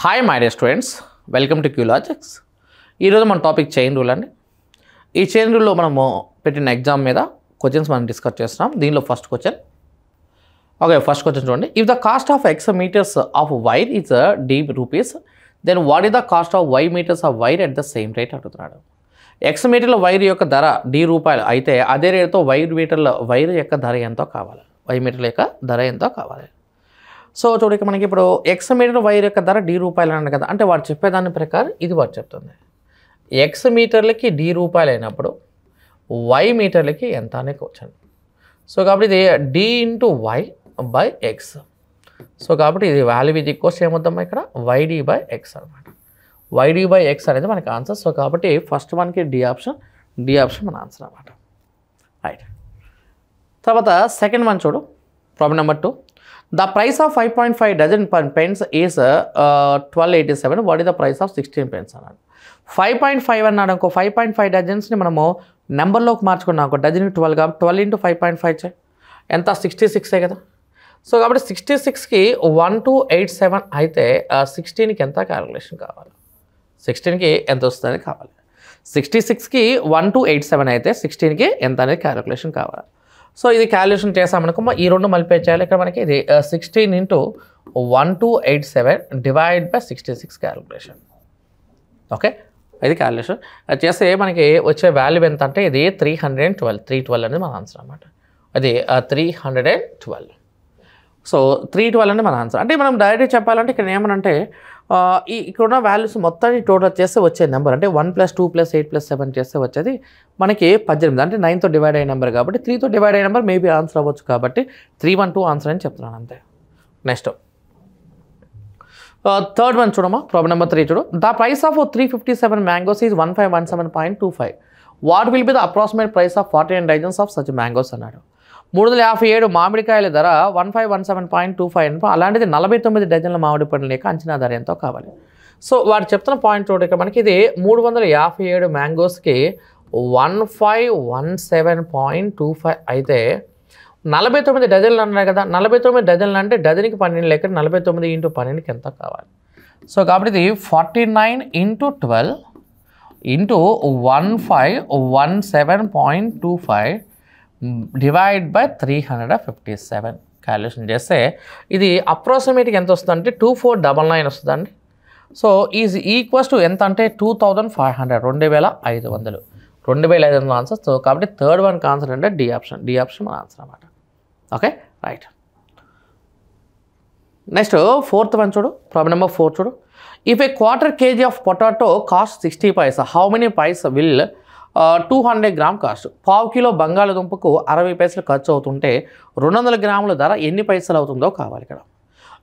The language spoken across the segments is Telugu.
Hi my dear students welcome to క్యూలాజిక్స్ ఈరోజు మన టాపిక్ చైన్ రూల్ అండి ఈ చైన్ రూల్లో మనము పెట్టిన ఎగ్జామ్ మీద క్వశ్చన్స్ మనం డిస్కస్ చేస్తున్నాం దీనిలో first question okay first question చూడండి if the cost of X meters of wire is D rupees then what is the cost of Y meters of wire at the same rate అడుగుతున్నాడు ఎక్స్ మీటర్ల వైర్ యొక్క ధర డి రూపాయలు అయితే అదే రేటుతో వైర్ మీటర్ల వైర్ యొక్క ధర ఎంతో కావాలి వై మీటర్ల యొక్క ధర ఎంతో కావాలి సో చూడు మనకి ఇప్పుడు ఎక్స్ మీటర్ వైర్ యొక్క ధర డి రూపాయలు అన్నాడు కదా అంటే వాడు చెప్పేదాని ప్రకారం ఇది వాడు చెప్తుంది ఎక్స్ మీటర్లకి డి రూపాయలు అయినప్పుడు వై మీటర్లకి ఎంత అనే క్వశ్చన్ సో కాబట్టి ఇది D into Y by X so కాబట్టి ఇది వాల్యూ ఇది సేమ్ ఏమవుతామా ఇక్కడ వైడి బై ఎక్స్ అనమాట వైడి బై ఎక్స్ అనేది మనకి ఆన్సర్ సో కాబట్టి ఫస్ట్ వన్కి డి ఆప్షన్ డి ఆప్షన్ మన ఆన్సర్ అనమాట రైట్ తర్వాత సెకండ్ వన్ చూడు problem number two the price of five The price of 5.5 dozen pence is uh, 1287. What the price of sixteen pence pence? Five point five అన్నాడు అనుకో ఫైవ్ పాయింట్ ఫైవ్ డజన్స్ని మనము నెంబర్లోకి మార్చుకున్నాం ఒక డజన్కి ట్వెల్వ్ కాబట్టి twelve into five point five చే ఎంత సిక్స్టీ సిక్సే కదా సో కాబట్టి సిక్స్టీ సిక్స్కి వన్ టూ ఎయిట్ సెవెన్ అయితే సిక్స్టీన్కి ఎంత క్యాలిక్యులేషన్ కావాలి సిక్స్టీన్కి ఎంత వస్తుంది కావాలి సిక్స్టీ సిక్స్కి వన్ టూ ఎయిట్ సెవెన్ అయితే సిక్స్టీన్కి ఎంత అనేది క్యాలిక్యులేషన్ కావాలి సో ఇది క్యాలిక్యులేషన్ చేసామనుకో ఈ రెండు మల్టిప్లై చేయాలి ఇక్కడ మనకి ఇది sixteen into one two eight seven divide by sixty six calculation okay ఇది క్యాలిక్యులేషన్ అది చేస్తే మనకి వచ్చే వాల్యూ ఎంత అంటే ఇది three hundred and twelve three twelve అనేది మన ఆన్సర్ అనమాట అది three hundred and twelve so three twelve అనేది మన ఆన్సర్ అంటే మనం డైరెక్ట్ చెప్పాలంటే ఇక్కడ ఏమనంటే ఈ ఇక్కడున్న వాల్యూస్ మొత్తాన్ని టోటల్ చేస్తే వచ్చే నెంబర్ అంటే one plus two plus eight plus seven చేస్తే వచ్చేది మనకి పద్దెనిమిది అంటే నైన్తో డివైడ్ అయ్యే నెంబర్ కాబట్టి త్రీతో డివైడ్ అయ్యే నెంబర్ మేబీ ఆన్సర్ అవ్వచ్చు కాబట్టి త్రీ వన్ టూ ఆన్సర్ అని చెప్తున్నాను అంతే నెక్స్ట్ థర్డ్ వన్ చూడమ్మా ప్రాబ్లం నెంబర్ త్రీ చూడు the price of three fifty seven mangoes is one five one seven point two five what will be the approximate price of forty nine dozens of such mangoes అన్నాడు మూడు వందల యాభై ఏడు మామిడికాయల ధర one five one seven point two five అలాంటిది నలభై తొమ్మిది డజన్ల మామిడి పండ్లు లేక అంచనా ధర ఎంతో కావాలి సో వారు చెప్తున్న పాయింట్ చూడండి మనకి ఇది మూడు వందల యాభై ఏడు మ్యాంగోస్కి one five one seven point two five అయితే నలభై తొమ్మిది డజన్లు అన్నారు కదా నలభై తొమ్మిది డజన్లు అంటే డజన్కి పన్నెండు లేక నలభై తొమ్మిది ఇంటూ పన్నెండుకి ఎంత కావాలి సో కాబట్టి ఇది forty nine into twelve into one five one seven point two five divide by three hundred and fifty seven calculation చేస్తే ఇది అప్రాక్సిమేట్గా ఎంత వస్తుందంటే టూ ఫోర్ డబల్ నైన్ వస్తుందండి సో ఈజ్ ఈక్వల్స్ టు ఎంత అంటే టూ థౌజండ్ ఫైవ్ హండ్రెడ్ రెండు వేల ఐదు వందలు రెండు వేల ఐదు వందల ఆన్సర్స్ కాబట్టి థర్డ్ వన్ ఆన్సర్ అంటే డి ఆప్షన్ డి ఆప్షన్ మన ఆన్సర్ అనమాట okay right next fourth one చూడు ప్రాబ్లం నెంబర్ ఫోర్ చూడు if a quarter KG of potato cost sixty paise how many paise will two hundred gram cost పావు కిలో బంగాళదుంపకు అరవై పైసలు ఖర్చు అవుతుంటే రెండు వందల గ్రాముల ధర ఎన్ని పైసలు అవుతుందో కావాలి ఇక్కడ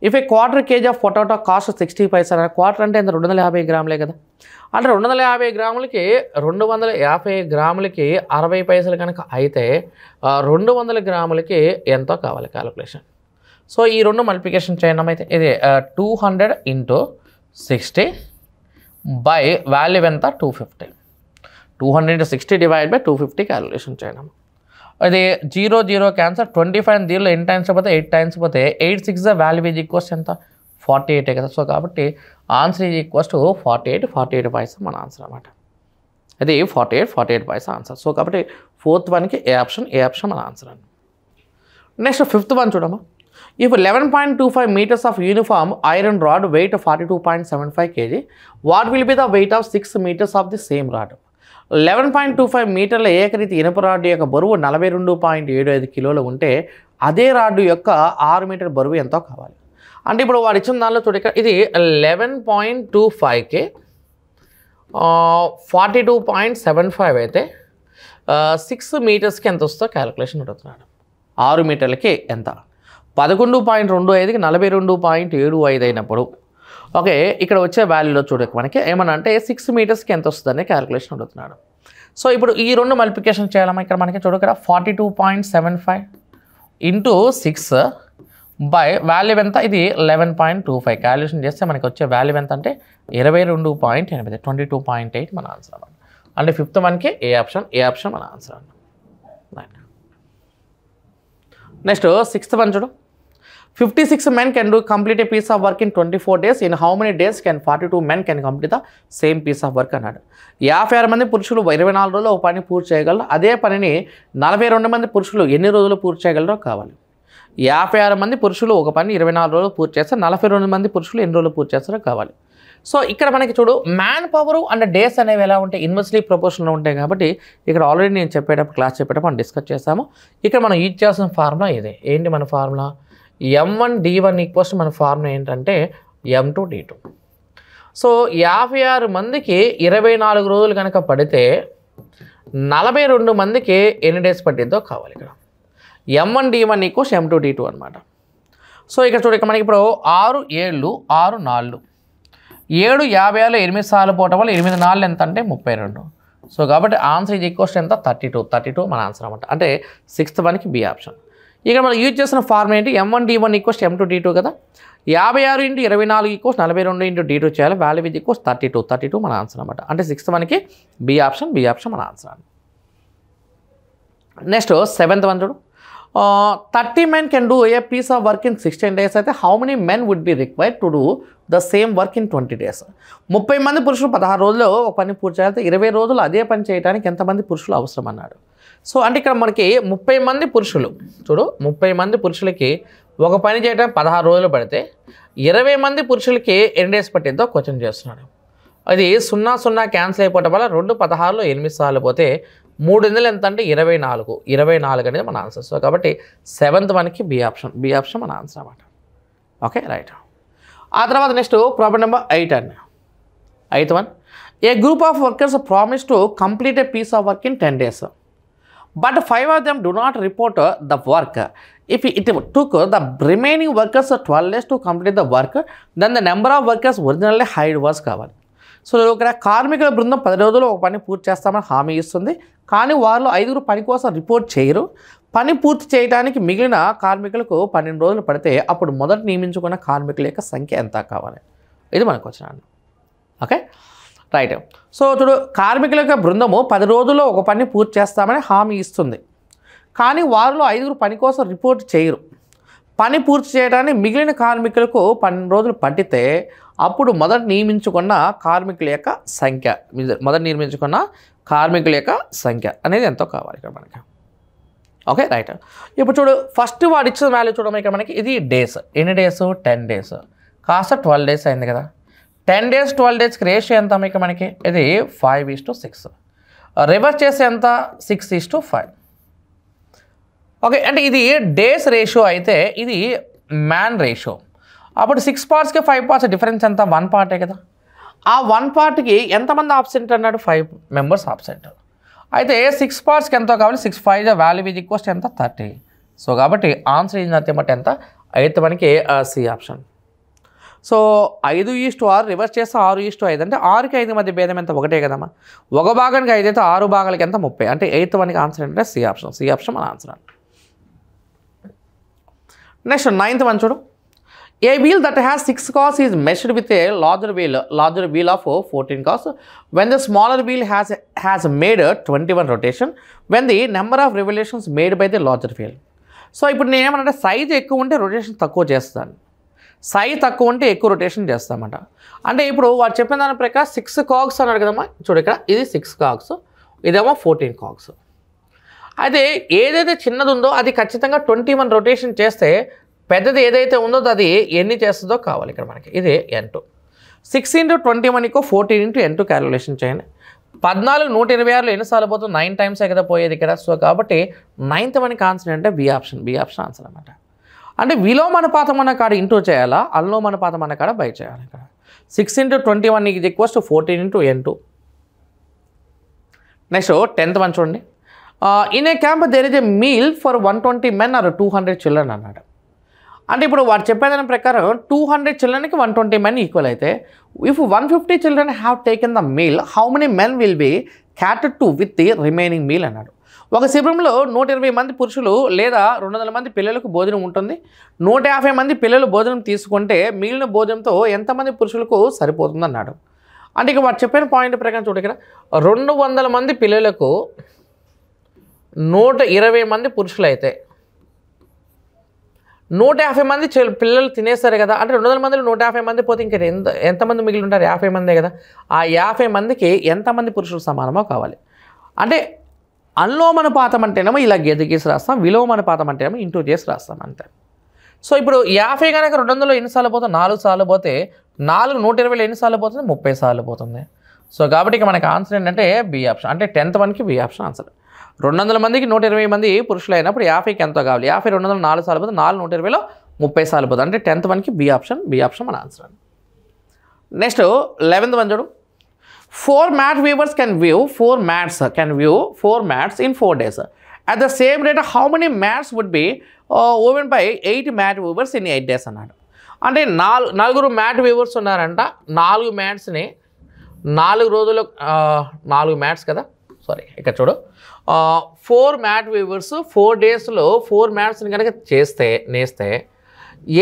if a quarter KG of potato cost sixty పైసలు క్వార్టర్ అంటే ఎంత రెండు వందల యాభై గ్రాములే కదా అంటే రెండు వందల యాభై గ్రాములకి రెండు వందల యాభై గ్రాములకి అరవై పైసలు కనుక అయితే రెండు వందల గ్రాములకి ఎంతో కావాలి క్యాలకులేషన్ సో ఈ రెండు మల్టిప్లికేషన్ చేయడం అయితే ఇది two hundred into sixty by value ఎంత two fifty two hundred sixty divide by two fifty calculation చేయడం అది జీరో జీరో క్యాన్సర్ twenty five zero eight times పోతే ఎయిట్ టైమ్స్ పోతే ఎయిట్ సిక్స్ ద వాల్యూ ఇది ఈక్వల్స్ ఎంత ఫార్టీ ఎయిటే కదా సో కాబట్టి answer is equals to forty eight forty eight paise మన ఆన్సర్ అనమాట అది forty eight forty eight paise answer so కాబట్టి ఫోర్త్ వన్కి ఏ ఆప్షన్ ఏ ఆప్షన్ మన ఆన్సర్ అండి నెక్స్ట్ ఫిఫ్త్ వన్ చూడమ్మా if eleven point two five meters of uniform iron rod weight forty two point seven five KG what will be the weight of six meters of the same rod eleven point two five మీటర్ల ఏకరీతి ఇనుప రాడ్డు యొక్క బరువు నలభై రెండు పాయింట్ ఏడు ఐదు కిలోలు ఉంటే అదే రాడ్డు యొక్క ఆరు మీటర్ బరువు ఎంతో కావాలి అంటే ఇప్పుడు వాడు ఇచ్చిన దానిలో చూడ ఇది లెవెన్ పాయింట్ టూ ఫైవ్కి forty two point seven five అయితే సిక్స్ మీటర్స్కి ఎంత వస్తుందో క్యాలిక్యులేషన్ అడుగుతున్నాడు ఆరు మీటర్లకి ఎంత పదకొండు పాయింట్ రెండు ఐదుకి నలభై రెండు పాయింట్ ఏడు ఐదు అయినప్పుడు ఓకే ఇక్కడ వచ్చే వాల్యూలో చూడక మనకి ఏమన్నా అంటే సిక్స్ మీటర్స్కి ఎంత వస్తుందని క్యాలిక్యులేషన్ అడుగుతున్నాడు సో ఇప్పుడు ఈ రెండు మల్టిప్లికేషన్ చేయాలమ్మా ఇక్కడ మనకి చూడు ఇక్కడ forty two point seven five into six by value ఎంత ఇది eleven point two five calculation చేస్తే మనకి వచ్చే వాల్యూ ఎంత అంటే ఇరవై రెండు పాయింట్ ఎనిమిది ట్వంటీ టూ పాయింట్ ఎయిట్ మన ఆన్సర్ అన్నమాట అంటే ఫిఫ్త్ మనకి ఏ ఆప్షన్ ఏ ఆప్షన్ మన ఆన్సర్ అన్నమాట నెక్స్ట్ సిక్స్త్ వన్ చూడు can do complete a piece of work in twenty four days in how many days can forty two men can complete the same piece of work అన్నాడు యాభై ఆరు మంది పురుషులు ఇరవై నాలుగు రోజులు ఒక పని పూర్తి చేయగలరు అదే పనిని నలభై రెండు మంది పురుషులు ఎన్ని రోజులు పూర్తి చేయగలరో కావాలి యాభై ఆరు మంది పురుషులు ఒక పని ఇరవై నాలుగు రోజులు పూర్తి చేస్తారు నలభై రెండు మంది పురుషులు ఎన్ని రోజులు పూర్తి చేస్తారో కావాలి సో ఇక్కడ మనకి చూడు మ్యాన్ పవరు అండ్ డేస్ అనేవి ఎలా ఉంటాయి ఇన్వర్స్లీ ప్రపోర్షన్లో ఉంటాయి కాబట్టి ఇక్కడ ఆల్రెడీ నేను చెప్పేటప్పుడు క్లాస్ చెప్పేటప్పుడు మనం డిస్కస్ చేస్తాము ఇక్కడ మనం యూజ్ చేసిన ఫార్ములా ఇదే ఏంటి మన formula M one D one equals మన ఫార్ములా ఏంటంటే M two D two so యాభై ఆరు మందికి ఇరవై నాలుగు రోజులు కనుక పడితే నలభై రెండు మందికి ఎన్ని డేస్ పట్టిద్దో కావాలి ఇక్కడ M one D one equals M two D two అనమాట సో ఇక్కడ చూడండి మనకి ఇప్పుడు ఆరు ఏళ్ళు ఆరు నాళ్ళు ఏడు యాభై ఆరులో ఎనిమిది సార్లు పోవటం వల్ల ఎనిమిది నాళ్ళు ఎంత అంటే ముప్పై రెండు సో కాబట్టి ఆన్సర్ ఇది ఈక్వల్స్ ఎంత థర్టీ టూ థర్టీ టూ మన ఆన్సర్ అనమాట అంటే సిక్స్త్ వన్కి బి ఆప్షన్ ఇక్కడ మనం యూజ్ చేసిన ఫార్మ్ ఏంటి M one D one equals M two D two కదా యాభై ఆరు ఇంటూ ఇరవై నాలుగు ఈక్వస్ నలభై రెండు ఇంటూ డి టూ చేయాలి value is equals thirty two thirty two మన ఆన్సర్ అనమాట అంటే సిక్స్త్ మనకి బి ఆప్షన్ బి ఆప్షన్ మన ఆన్సర్ అండి నెక్స్ట్ సెవెంత్ వన్ చూడు thirty men can do a piece of work in sixteen days అయితే how many men would be required to do the same work in twenty days ముప్పై మంది పురుషులు పదహారు రోజుల్లో ఒక పని పూర్తి చేయాలి ఇరవై రోజులు అదే పని చేయడానికి ఎంతమంది పురుషులు అవసరం అన్నాడు సో అంటే ఇక్కడ మనకి ముప్పై మంది పురుషులు చూడు ముప్పై మంది పురుషులకి ఒక పని చేయడం పదహారు రోజులు పడితే ఇరవై మంది పురుషులకి ఎన్ని డేస్ పట్టిందో క్వశ్చన్ చేస్తున్నాడు అది సున్నా సున్నా క్యాన్సిల్ అయిపోవడం వల్ల రెండు పదహారులో ఎనిమిది సార్లు పోతే మూడు వందలు ఎంత అంటే ఇరవై నాలుగు ఇరవై నాలుగు అనేది మన ఆన్సర్ సో కాబట్టి సెవెంత్ వన్కి బి ఆప్షన్ బి ఆప్షన్ మన ఆన్సర్ అనమాట ఓకే రైట్ ఆ తర్వాత నెక్స్ట్ ప్రాబ్లం నెంబర్ ఎయిట్ అండి eighth one a group of workers promise to complete a piece of work in ten days but five of them do not report the work if it took the remaining workers twelve days to complete the work then the number of workers originally hired works కావాలి సో ఇక్కడ కార్మికుల బృందం పది రోజుల్లో ఒక పని పూర్తి చేస్తామని హామీ ఇస్తుంది కానీ వారిలో ఐదుగురు పని కోసం రిపోర్ట్ చేయరు పని పూర్తి చేయడానికి మిగిలిన కార్మికులకు పన్నెండు రోజులు పడితే అప్పుడు మొదట నియమించుకున్న కార్మికుల యొక్క సంఖ్య ఎంత కావాలి ఇది మనకు వచ్చిన ఓకే రైట్ సో చూడు కార్మికుల యొక్క బృందము పది రోజుల్లో ఒక పని పూర్తి చేస్తామని హామీ ఇస్తుంది కానీ వారిలో ఐదుగురు పని కోసం రిపోర్ట్ చేయరు పని పూర్తి చేయడానికి మిగిలిన కార్మికులకు పన్నెండు రోజులు పట్టితే అప్పుడు మొదట నియమించుకున్న కార్మికుల యొక్క సంఖ్య మొదట నియమించుకున్న కార్మికుల యొక్క సంఖ్య అనేది ఎంతో కావాలి ఇక్కడ మనకి ఓకే రైట్ ఇప్పుడు చూడు ఫస్ట్ వాడు ఇచ్చిన వాల్యూ చూడడం ఇక్కడ మనకి ఇది డేస్ ఎన్ని డేస్ టెన్ డేస్ కాస్త ట్వెల్వ్ డేస్ అయింది కదా టెన్ డేస్ ట్వెల్వ్ డేస్కి రేషియో ఎంత మీకు మనకి ఇది five is to six reverse చేసే ఎంత six is to five okay అంటే ఇది డేస్ రేషియో అయితే ఇది మ్యాన్ రేషియో అప్పుడు సిక్స్ పార్ట్స్కి ఫైవ్ పార్ట్స్ డిఫరెన్స్ ఎంత వన్ పార్టే కదా ఆ వన్ పార్ట్కి ఎంతమంది ఆబ్సెంట్ అన్నాడు ఫైవ్ మెంబర్స్ ఆబ్సెంట్ అయితే సిక్స్ పార్ట్స్కి ఎంతో కావాలి six five value is Coast ఎంత థర్టీ సో కాబట్టి ఆన్సర్ ఏంటంటే ఎంత అయితే మనకి సి ఆప్షన్ సో ఐదు ఈస్టు ఆరు రివర్స్ చేస్తే ఆరు ఈస్టు ఐదు అంటే ఆరుకి ఐదు మధ్య భేదం ఎంత ఒకటే కదమ్మా ఒక భాగానికి ఐదు అయితే ఆరు భాగాలకి ఎంత ముప్పై అంటే ఎయిత్ వన్కి ఆన్సర్ ఏంటంటే సి ఆప్షన్ సి ఆప్షన్ మన ఆన్సర్ నెక్స్ట్ నైన్త్ వన్ చూడు a wheel that has six cogs is meshed with a larger wheel larger wheel of fourteen cogs when the smaller wheel has has made twenty one rotation when the number of revolutions made by the larger wheel so ఇప్పుడు నేనేమనంటే సైజ్ ఎక్కువ ఉంటే రొటేషన్ తక్కువ చేస్తాను సై తక్కువ ఉంటే ఎక్కువ రొటేషన్ చేస్తామంట అంటే ఇప్పుడు వాడు చెప్పిన దాని ప్రకారం సిక్స్ కాక్స్ అన్నాడు కదమ్మా చూడు ఇక్కడ ఇది సిక్స్ కాక్స్ ఇదేమో ఫోర్టీన్ కాక్స్ అయితే ఏదైతే చిన్నది ఉందో అది ఖచ్చితంగా ట్వంటీ వన్ రొటేషన్ చేస్తే పెద్దది ఏదైతే ఉందో అది ఎన్ని చేస్తుందో కావాలి ఇక్కడ మనకి ఇది N two six into twenty one fourteen into N two calculation చేయండి పద్నాలుగు నూట ఇరవై ఆరులో ఎన్నిసార్లు పోతుంది నైన్ టైమ్సే కదా పోయేది ఇక్కడ సో కాబట్టి నైన్త్ మనకి ఆన్సర్ అంటే B option B option answer అనమాట అంటే విలోమానుపాతం అన్న కాడ ఇంటూ చేయాలా అనులోమానుపాతం అన్న కాడ బై చేయాలి ఇక్కడ సిక్స్ ఇంటూ ట్వంటీ వన్ ఇది equals to fourteen into N two next tenth one చూడండి in a camp there is a meal for one twenty men or two hundred children అన్నాడు అంటే ఇప్పుడు వాడు చెప్పేదాని ప్రకారం టూ హండ్రెడ్ చిల్డ్రన్కి వన్ ట్వంటీ మెన్ ఈక్వల్ అయితే if one fifty children have taken the meal how many men will be catered to with the remaining meal అన్నాడు ఒక శిబిరంలో నూట ఇరవై మంది పురుషులు లేదా రెండు వందల మంది పిల్లలకు భోజనం ఉంటుంది నూట యాభై మంది పిల్లలు భోజనం తీసుకుంటే మిగిలిన భోజనంతో ఎంతమంది పురుషులకు అన్నాడు అంటే ఇక వాడు చెప్పిన పాయింట్ ప్రకారం చూడ ఇక్కడ రెండు వందల మంది పిల్లలకు నూట ఇరవై మంది పురుషులు అయితే నూట యాభై మంది పిల్లలు తినేస్తారు కదా అంటే రెండు వందల మంది నూట యాభై మంది పోతే ఇంకా ఎంత ఎంతమంది మిగిలి ఉంటారు యాభై మందే కదా ఆ యాభై మందికి ఎంతమంది పురుషులు సమానమో కావాలి అంటే అన్లోమనుపాతం అంటేనేమో ఇలా గెదిగేసి రాస్తాం విలోమనుపాతం అంటేనేమో ఇంటూ చేసి రాస్తాం అంతే సో ఇప్పుడు యాభై కనుక రెండు వందలు ఎన్నిసార్లు పోతే నాలుగు సార్లు పోతే నాలుగు నూట ఇరవైలో ఎన్నిసార్లు పోతుంది ముప్పై సార్లు పోతుంది సో కాబట్టి ఇక మనకి ఆన్సర్ ఏంటంటే బి ఆప్షన్ అంటే టెన్త్ వన్కి బి ఆప్షన్ ఆన్సర్ రెండు వందల మందికి నూట ఇరవై మంది పురుషులు అయినప్పుడు యాభైకి ఎంతో కావాలి యాభై రెండు వందల నాలుగు సార్లు పోతే నాలుగు నూట ఇరవైలో ముప్పై సార్లు పోతుంది అంటే టెన్త్ వన్కి బి ఆప్షన్ బి ఆప్షన్ మన ఆన్సర్ నెక్స్ట్ లెవెన్త్ వన్ చూడు four mat viewers can view four mats can view four mats in four days at the same rate how many mats would be uh, by eight mat mat in eight days అన్నాడు అంటే నాలుగు నలుగురు మ్యాట్ వ్యూవర్స్ ఉన్నారంట నాలుగు మ్యాట్స్ని నాలుగు రోజులు నాలుగు మ్యాట్స్ కదా సారీ ఇక్కడ చూడు ఫోర్ మ్యాట్ వ్యూవర్స్ ఫోర్ డేస్లో ఫోర్ మ్యాట్స్ని కనుక చేస్తే నేస్తే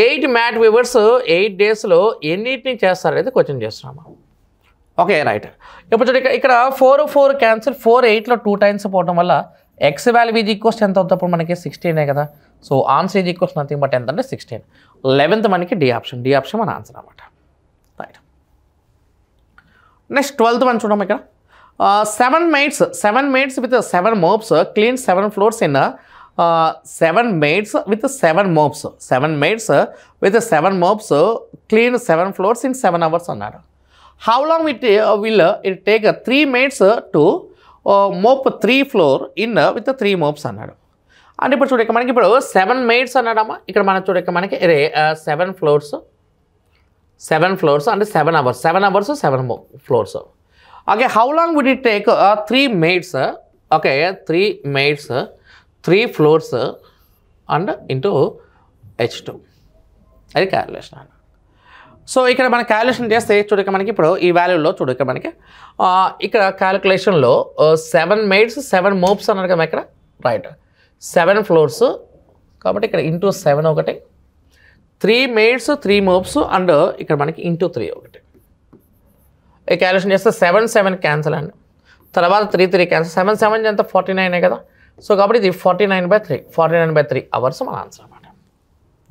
ఎయిట్ మ్యాట్ వ్యూవర్స్ ఎయిట్ డేస్లో ఎన్నిటిని చేస్తారనేది క్వశ్చన్ చేస్తున్నాము ఓకే రైట్ ఇప్పుడు చూడండి ఇక్కడ ఫోర్ ఫోర్ క్యాన్సిల్ ఫోర్ ఎయిట్లో టూ టైమ్స్ పోవడం వల్ల ఎక్స్ వాల్యూ ఈజ్ ఈక్వల్స్ ఎంత అవుతుంది మనకి సిక్స్టీనే కదా so answer is equals nothing but ఎంత అంటే సిక్స్టీన్ లెవెన్త్ మనకి డి ఆప్షన్ డి ఆప్షన్ మన ఆన్సర్ అనమాట రైట్ నెక్స్ట్ ట్వెల్త్ మనం చూడడం ఇక్కడ seven maids seven maids with seven mops clean seven floors in seven maids with seven mops seven maids with seven mops clean seven floors in seven hours అన్నారు how long it will it take three take to mop three floor in with three mops అన్నాడు అంటే ఇప్పుడు చూడక మనకి ఇప్పుడు సెవెన్ మెయిడ్స్ అన్నాడమ్మా ఇక్కడ మనం చూడక మనకి రే సెవెన్ ఫ్లోర్స్ సెవెన్ ఫ్లోర్స్ అంటే seven hours seven hours seven floors okay how long will it take three maids okay three maids three floors and into H two అది క్యాలిక్యులేషన్ సో ఇక్కడ మనం క్యాలిక్యులేషన్ చేస్తే చూడక మనకి ఇప్పుడు ఈ వాల్యూలో చూడక మనకి ఇక్కడ క్యాలిక్యులేషన్లో సెవెన్ మెయిడ్స్ సెవెన్ మోప్స్ అన్నారు కదా ఇక్కడ రైట్ సెవెన్ ఫ్లోర్స్ కాబట్టి ఇక్కడ ఇంటూ సెవెన్ ఒకటి three maids three mops and ఇక్కడ మనకి ఇంటూ త్రీ ఒకటి ఈ క్యాలిక్యులేషన్ చేస్తే సెవెన్ సెవెన్ క్యాన్సల్ అండి తర్వాత three three cancel seven seven ఎంత ఫార్టీ నైనే కదా సో కాబట్టి ఇది forty nine by three forty nine by three hours మన ఆన్సర్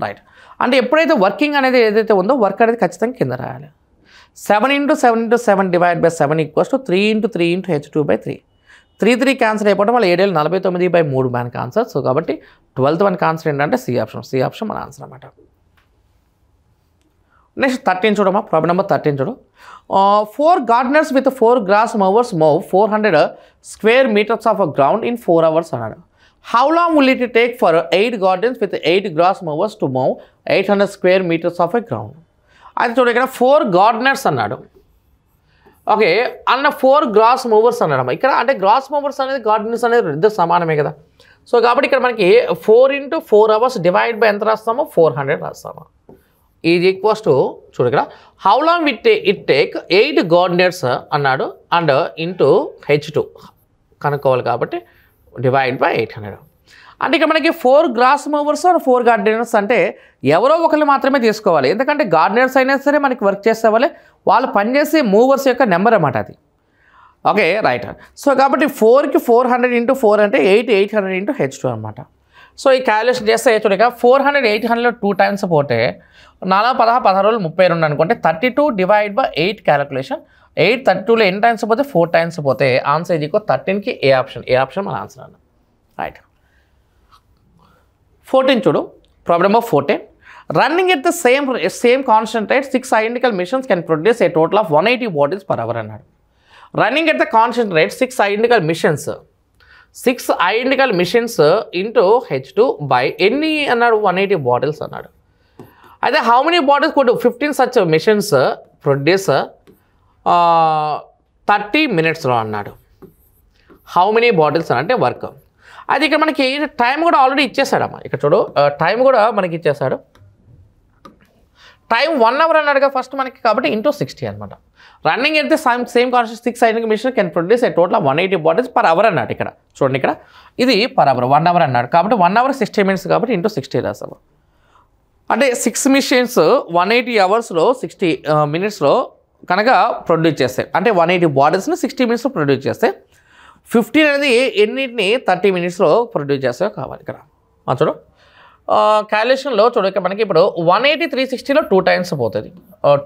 రైట్ అంటే ఎప్పుడైతే వర్కింగ్ అనేది ఏదైతే ఉందో వర్క్ అనేది ఖచ్చితంగా కింద రాయాలి seven into seven into seven divide by seven equals to three into three into H two by three three three cancel అయిపోవడం వల్ల ఏడేళ్ళు నలభై తొమ్మిది బై మూడు మ్యాన్ ఆన్సర్ సో కాబట్టి ట్వెల్త్ వన్ ఆన్సర్ ఏంటంటే సి ఆప్షన్ సి ఆప్షన్ మన ఆన్సర్ అనమాట నెక్స్ట్ థర్టీన్ చూడమ్మా ప్రాబ్లం నెంబర్ థర్టీన్ చూడు four gardeners with four grass mowers mow four hundred square metres of a ground in four hours అన్నాడు How long will it take for 8 gardens with 8 grass mowers to mow 800 square meters of a ground? అయితే చూడండి ఇక్కడ ఫోర్ గార్డెనర్స్ అన్నాడు ఓకే అన్న ఫోర్ గ్రాస్ మూవర్స్ అన్నాడు ఇక్కడ అంటే గ్రాస్ మూవర్స్ అనేది గార్డెనర్స్ అనేది రెండు సమానమే కదా సో కాబట్టి ఇక్కడ మనకి four into four hours divide by ఎంత రాస్తామో ఫోర్ హండ్రెడ్ రాస్తాము ఈజ్ ఈక్వల్స్ టు చూడు ఇక్కడ how long will it take eight gardeners అన్నాడు అండ్ ఇంటూ హెచ్ టూ కనుక్కోవాలి కాబట్టి డివైడ్ బై ఎయిట్ హండ్రెడ్ అంటే ఇక్కడ మనకి four grass mowers and four gardeners అంటే ఎవరో ఒకరిని మాత్రమే తీసుకోవాలి ఎందుకంటే గార్డెనర్స్ అయినా సరే మనకి వర్క్ చేసే వాళ్ళే వాళ్ళు పనిచేసే మూవర్స్ యొక్క నెంబర్ అన్నమాట అది ఓకే రైట్ సో కాబట్టి ఫోర్కి ఫోర్ హండ్రెడ్ ఇంటూ ఫోర్ అంటే eight eight hundred into H two అనమాట సో ఈ క్యాలిక్యులేషన్ చేస్తే చూడక four hundred eight hundred two times పోతే నాలుగు పదహారు పదహారు రోజులు ముప్పై రెండు అనుకుంటే thirty two divide by eight calculation eight thirty టూలో ఎన్ని టైమ్స్ పోతే ఫోర్ టైమ్స్ పోతే ఆన్సర్ ఇది థర్టీన్కి ఏ ఆప్షన్ ఏ ఆప్షన్ మన ఆన్సర్ అన్న రైట్ ఫోర్టీన్ చూడు problem of fourteen running at the same same constant rate six identical machines can produce a total of one eighty bottles per hour అన్నాడు running at the constant rate six identical machines six identical machines into H two by ఎన్ని అన్నాడు వన్ ఎయిటీ బాటిల్స్ అన్నాడు అయితే హౌ మెనీ బాటిల్స్ కొట్టు fifteen such machines produce thirty మినిట్స్లో అన్నాడు హౌ మెనీ బాటిల్స్ అని అంటే వర్క్ అది ఇక్కడ మనకి టైం కూడా ఆల్రెడీ ఇచ్చేసాడమ్మా ఇక్కడ చూడు టైం కూడా మనకి ఇచ్చేసాడు టైం వన్ అవర్ అన్నాడుగా ఫస్ట్ మనకి కాబట్టి ఇంటూ సిక్స్టీ అనమాట రన్నింగ్ అయితే సమ్ సేమ్ కాన్షియస్ సిక్స్ అయిన machine can produce a total one eighty bottles per hour అన్నాడు ఇక్కడ చూడండి ఇక్కడ ఇది పర్ అవర్ వన్ అవర్ అన్నాడు కాబట్టి వన్ అవర్ సిక్స్టీ మినిట్స్ కాబట్టి ఇంటూ సిక్స్టీ రాసాము అంటే సిక్స్ మిషన్స్ వన్ ఎయిటీ అవర్స్లో సిక్స్టీ మినిట్స్లో కనుక ప్రొడ్యూస్ చేస్తాయి అంటే వన్ ఎయిటీ బాటిల్స్ని సిక్స్టీ మినిట్స్లో ప్రొడ్యూస్ చేస్తే ఫిఫ్టీన్ అనేది ఎన్నింటిని థర్టీ మినిట్స్లో ప్రొడ్యూస్ చేస్తే కావాలి ఇక్కడ మా చూడు క్యాలిక్యులేషన్లో చూడక మనకి ఇప్పుడు వన్ ఎయిటీ త్రీ సిక్స్టీలో టూ టైమ్స్ పోతుంది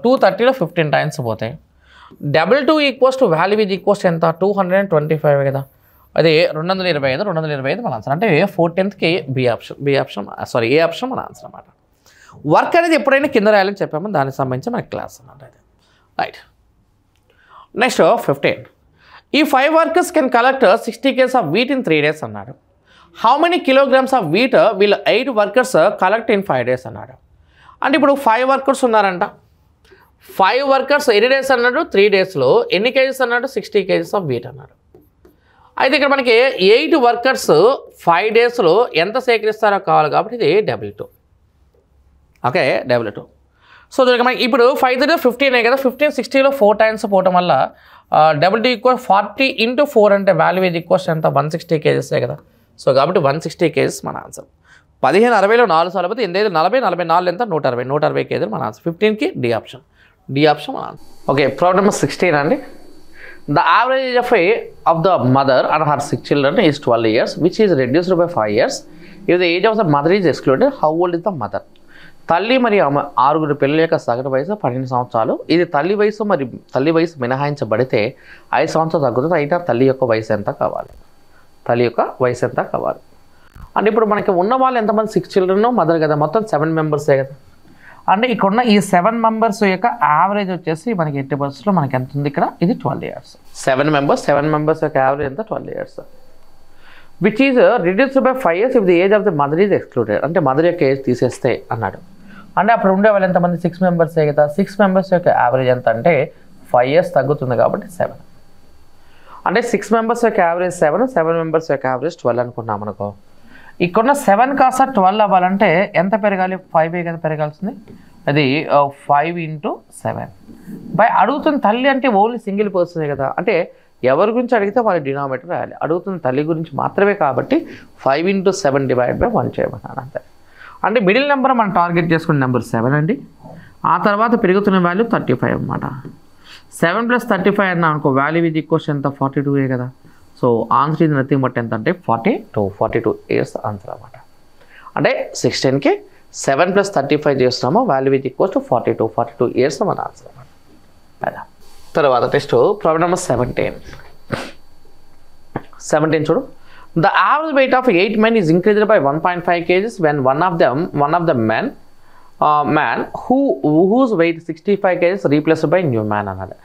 టూ థర్టీలో ఫిఫ్టీన్ టైమ్స్ పోతాయి double two equals to value ఇది ఈక్వల్స్ ఎంత two hundred and twenty five కదా అది రెండు వందల ఇరవై ఐదు రెండు వందల ఇరవై ఐదు మన ఆన్సర్ అంటే ఫోర్ టెన్త్కి B option B option sorry A option మన ఆన్సర్ అనమాట వర్క్ అనేది ఎప్పుడైనా కింద రాయాలని చెప్పాము దానికి సంబంధించి మనకి క్లాస్ అనమాట రైట్ నెక్స్ట్ ఫిఫ్టీన్ ఈ five workers can collect sixty kg of wheat in three days అన్నాడు how many kilograms of wheat వీళ్ళు eight workers collect in five days అన్నాడు అంటే ఇప్పుడు ఫైవ్ వర్కర్స్ ఉన్నారంట ఫైవ్ వర్కర్స్ ఎన్ని డేస్ అన్నాడు త్రీ డేస్లో ఎన్ని కేజెస్ అన్నాడు సిక్స్టీ కేజెస్ ఆఫ్ వీట్ అన్నాడు అయితే ఇక్కడ మనకి ఎయిట్ వర్కర్స్ ఫైవ్ డేస్లో ఎంత సేకరిస్తారో కావాలి కాబట్టి ఇది double two okay double two so దీనికి మనకి ఇప్పుడు ఫైవ్ థర్టీలో ఫిఫ్టీన్ కదా ఫిఫ్టీన్ సిక్స్టీలో ఫోర్ టైమ్స్ పోవటం వల్ల double T equal forty into four అంటే వాల్యూ ఏది ఈక్వల్స్ ఎంత వన్ సిక్స్టీ కేజెస్ కదా సో కాబట్టి వన్ సిక్స్టీ కేజెస్ మన ఆన్సర్ పదిహేను అరవైలో నాలుగు సార్లు పోతే ఎనిమిది నలభై నలభై నాలుగు ఎంత నూట అరవై నూట అరవై కేజీలు మన ఆన్సర్ ఫిఫ్టీన్కి డి ఆప్షన్ డి ఆప్షన్ మన answer okay problem number sixteen అండి the average of a of the mother and her six children is twelve years which is reduced by five years if the age of the mother is excluded how old is the mother తల్లి మరియు ఆరుగురు పిల్లల యొక్క సగటు వయసు పన్నెండు సంవత్సరాలు ఇది తల్లి వయసు మరి తల్లి వయసు మినహాయించబడితే ఐదు సంవత్సరాలు తగ్గుతుంది అయినా తల్లి యొక్క వయసు ఎంత కావాలి తల్లి యొక్క వయసు ఎంత కావాలి అంటే ఇప్పుడు మనకి ఉన్న వాళ్ళు ఎంతమంది సిక్స్ చిల్డ్రన్ మదర్ కదా మొత్తం సెవెన్ మెంబర్సే కదా అంటే ఇక్కడ ఉన్న ఈ సెవెన్ మెంబర్స్ యొక్క యావరేజ్ వచ్చేసి మనకి ఎయిటీ పర్సెంట్లో మనకి ఎంత ఉంది ఇక్కడ ఇది twelve years seven members seven members యొక్క యావరేజ్ ఎంత twelve years which is reduced by five years if the age of the mother is excluded అంటే మదర్ యొక్క ఏజ్ తీసేస్తే అన్నాడు అంటే అప్పుడు ఉండే ఎంతమంది సిక్స్ మెంబర్సే కదా సిక్స్ మెంబర్స్ యొక్క యావరేజ్ ఎంత అంటే ఫైవ్ ఇయర్స్ తగ్గుతుంది కాబట్టి సెవెన్ అంటే సిక్స్ మెంబర్స్ యొక్క యావరేజ్ సెవెన్ సెవెన్ మెంబర్స్ యొక్క యావరేజ్ ట్వెల్వ్ అనుకున్నాం అనుకో ఇక్కడున్న సెవెన్ కాస్త ట్వెల్వ్ అవ్వాలంటే ఎంత పెరగాలి ఫైవ్ కదా పెరగాల్సింది అది ఫైవ్ ఇంటూ సెవెన్ బై అడుగుతున్న తల్లి అంటే ఓన్లీ సింగిల్ పర్సనే కదా అంటే ఎవరి గురించి అడిగితే వాళ్ళ డినామినేటర్ రాయాలి అడుగుతున్న తల్లి గురించి మాత్రమే కాబట్టి five into seven divide by one చేయమన్నాను అంతే అంటే మిడిల్ నెంబర్ మనం టార్గెట్ చేసుకున్న నెంబర్ సెవెన్ అండి ఆ తర్వాత పెరుగుతున్న వాల్యూ థర్టీ ఫైవ్ అనమాట సెవెన్ ప్లస్ థర్టీ ఫైవ్ అన్న అనుకో వాల్యూ ఇది క్వశ్చన్ ఎంత ఫార్టీ టూ ఏ కదా సో ఆన్సర్ ఇది నథింగ్ బట్ ఎంత అంటే forty two forty two years answer అనమాట అంటే సిక్స్టీన్కి సెవెన్ ప్లస్ థర్టీ ఫైవ్ చేస్తున్నాము వాల్యూ ఇది equals to forty two forty two years మన ఆన్సర్ అనమాట కదా తర్వాత test problem number seventeen seventeen చూడు The average weight of 8 men is increased by 1.5 kg when one of them, one of the men, uh, man who whose weight 65 kg is replaced by new man అన్నది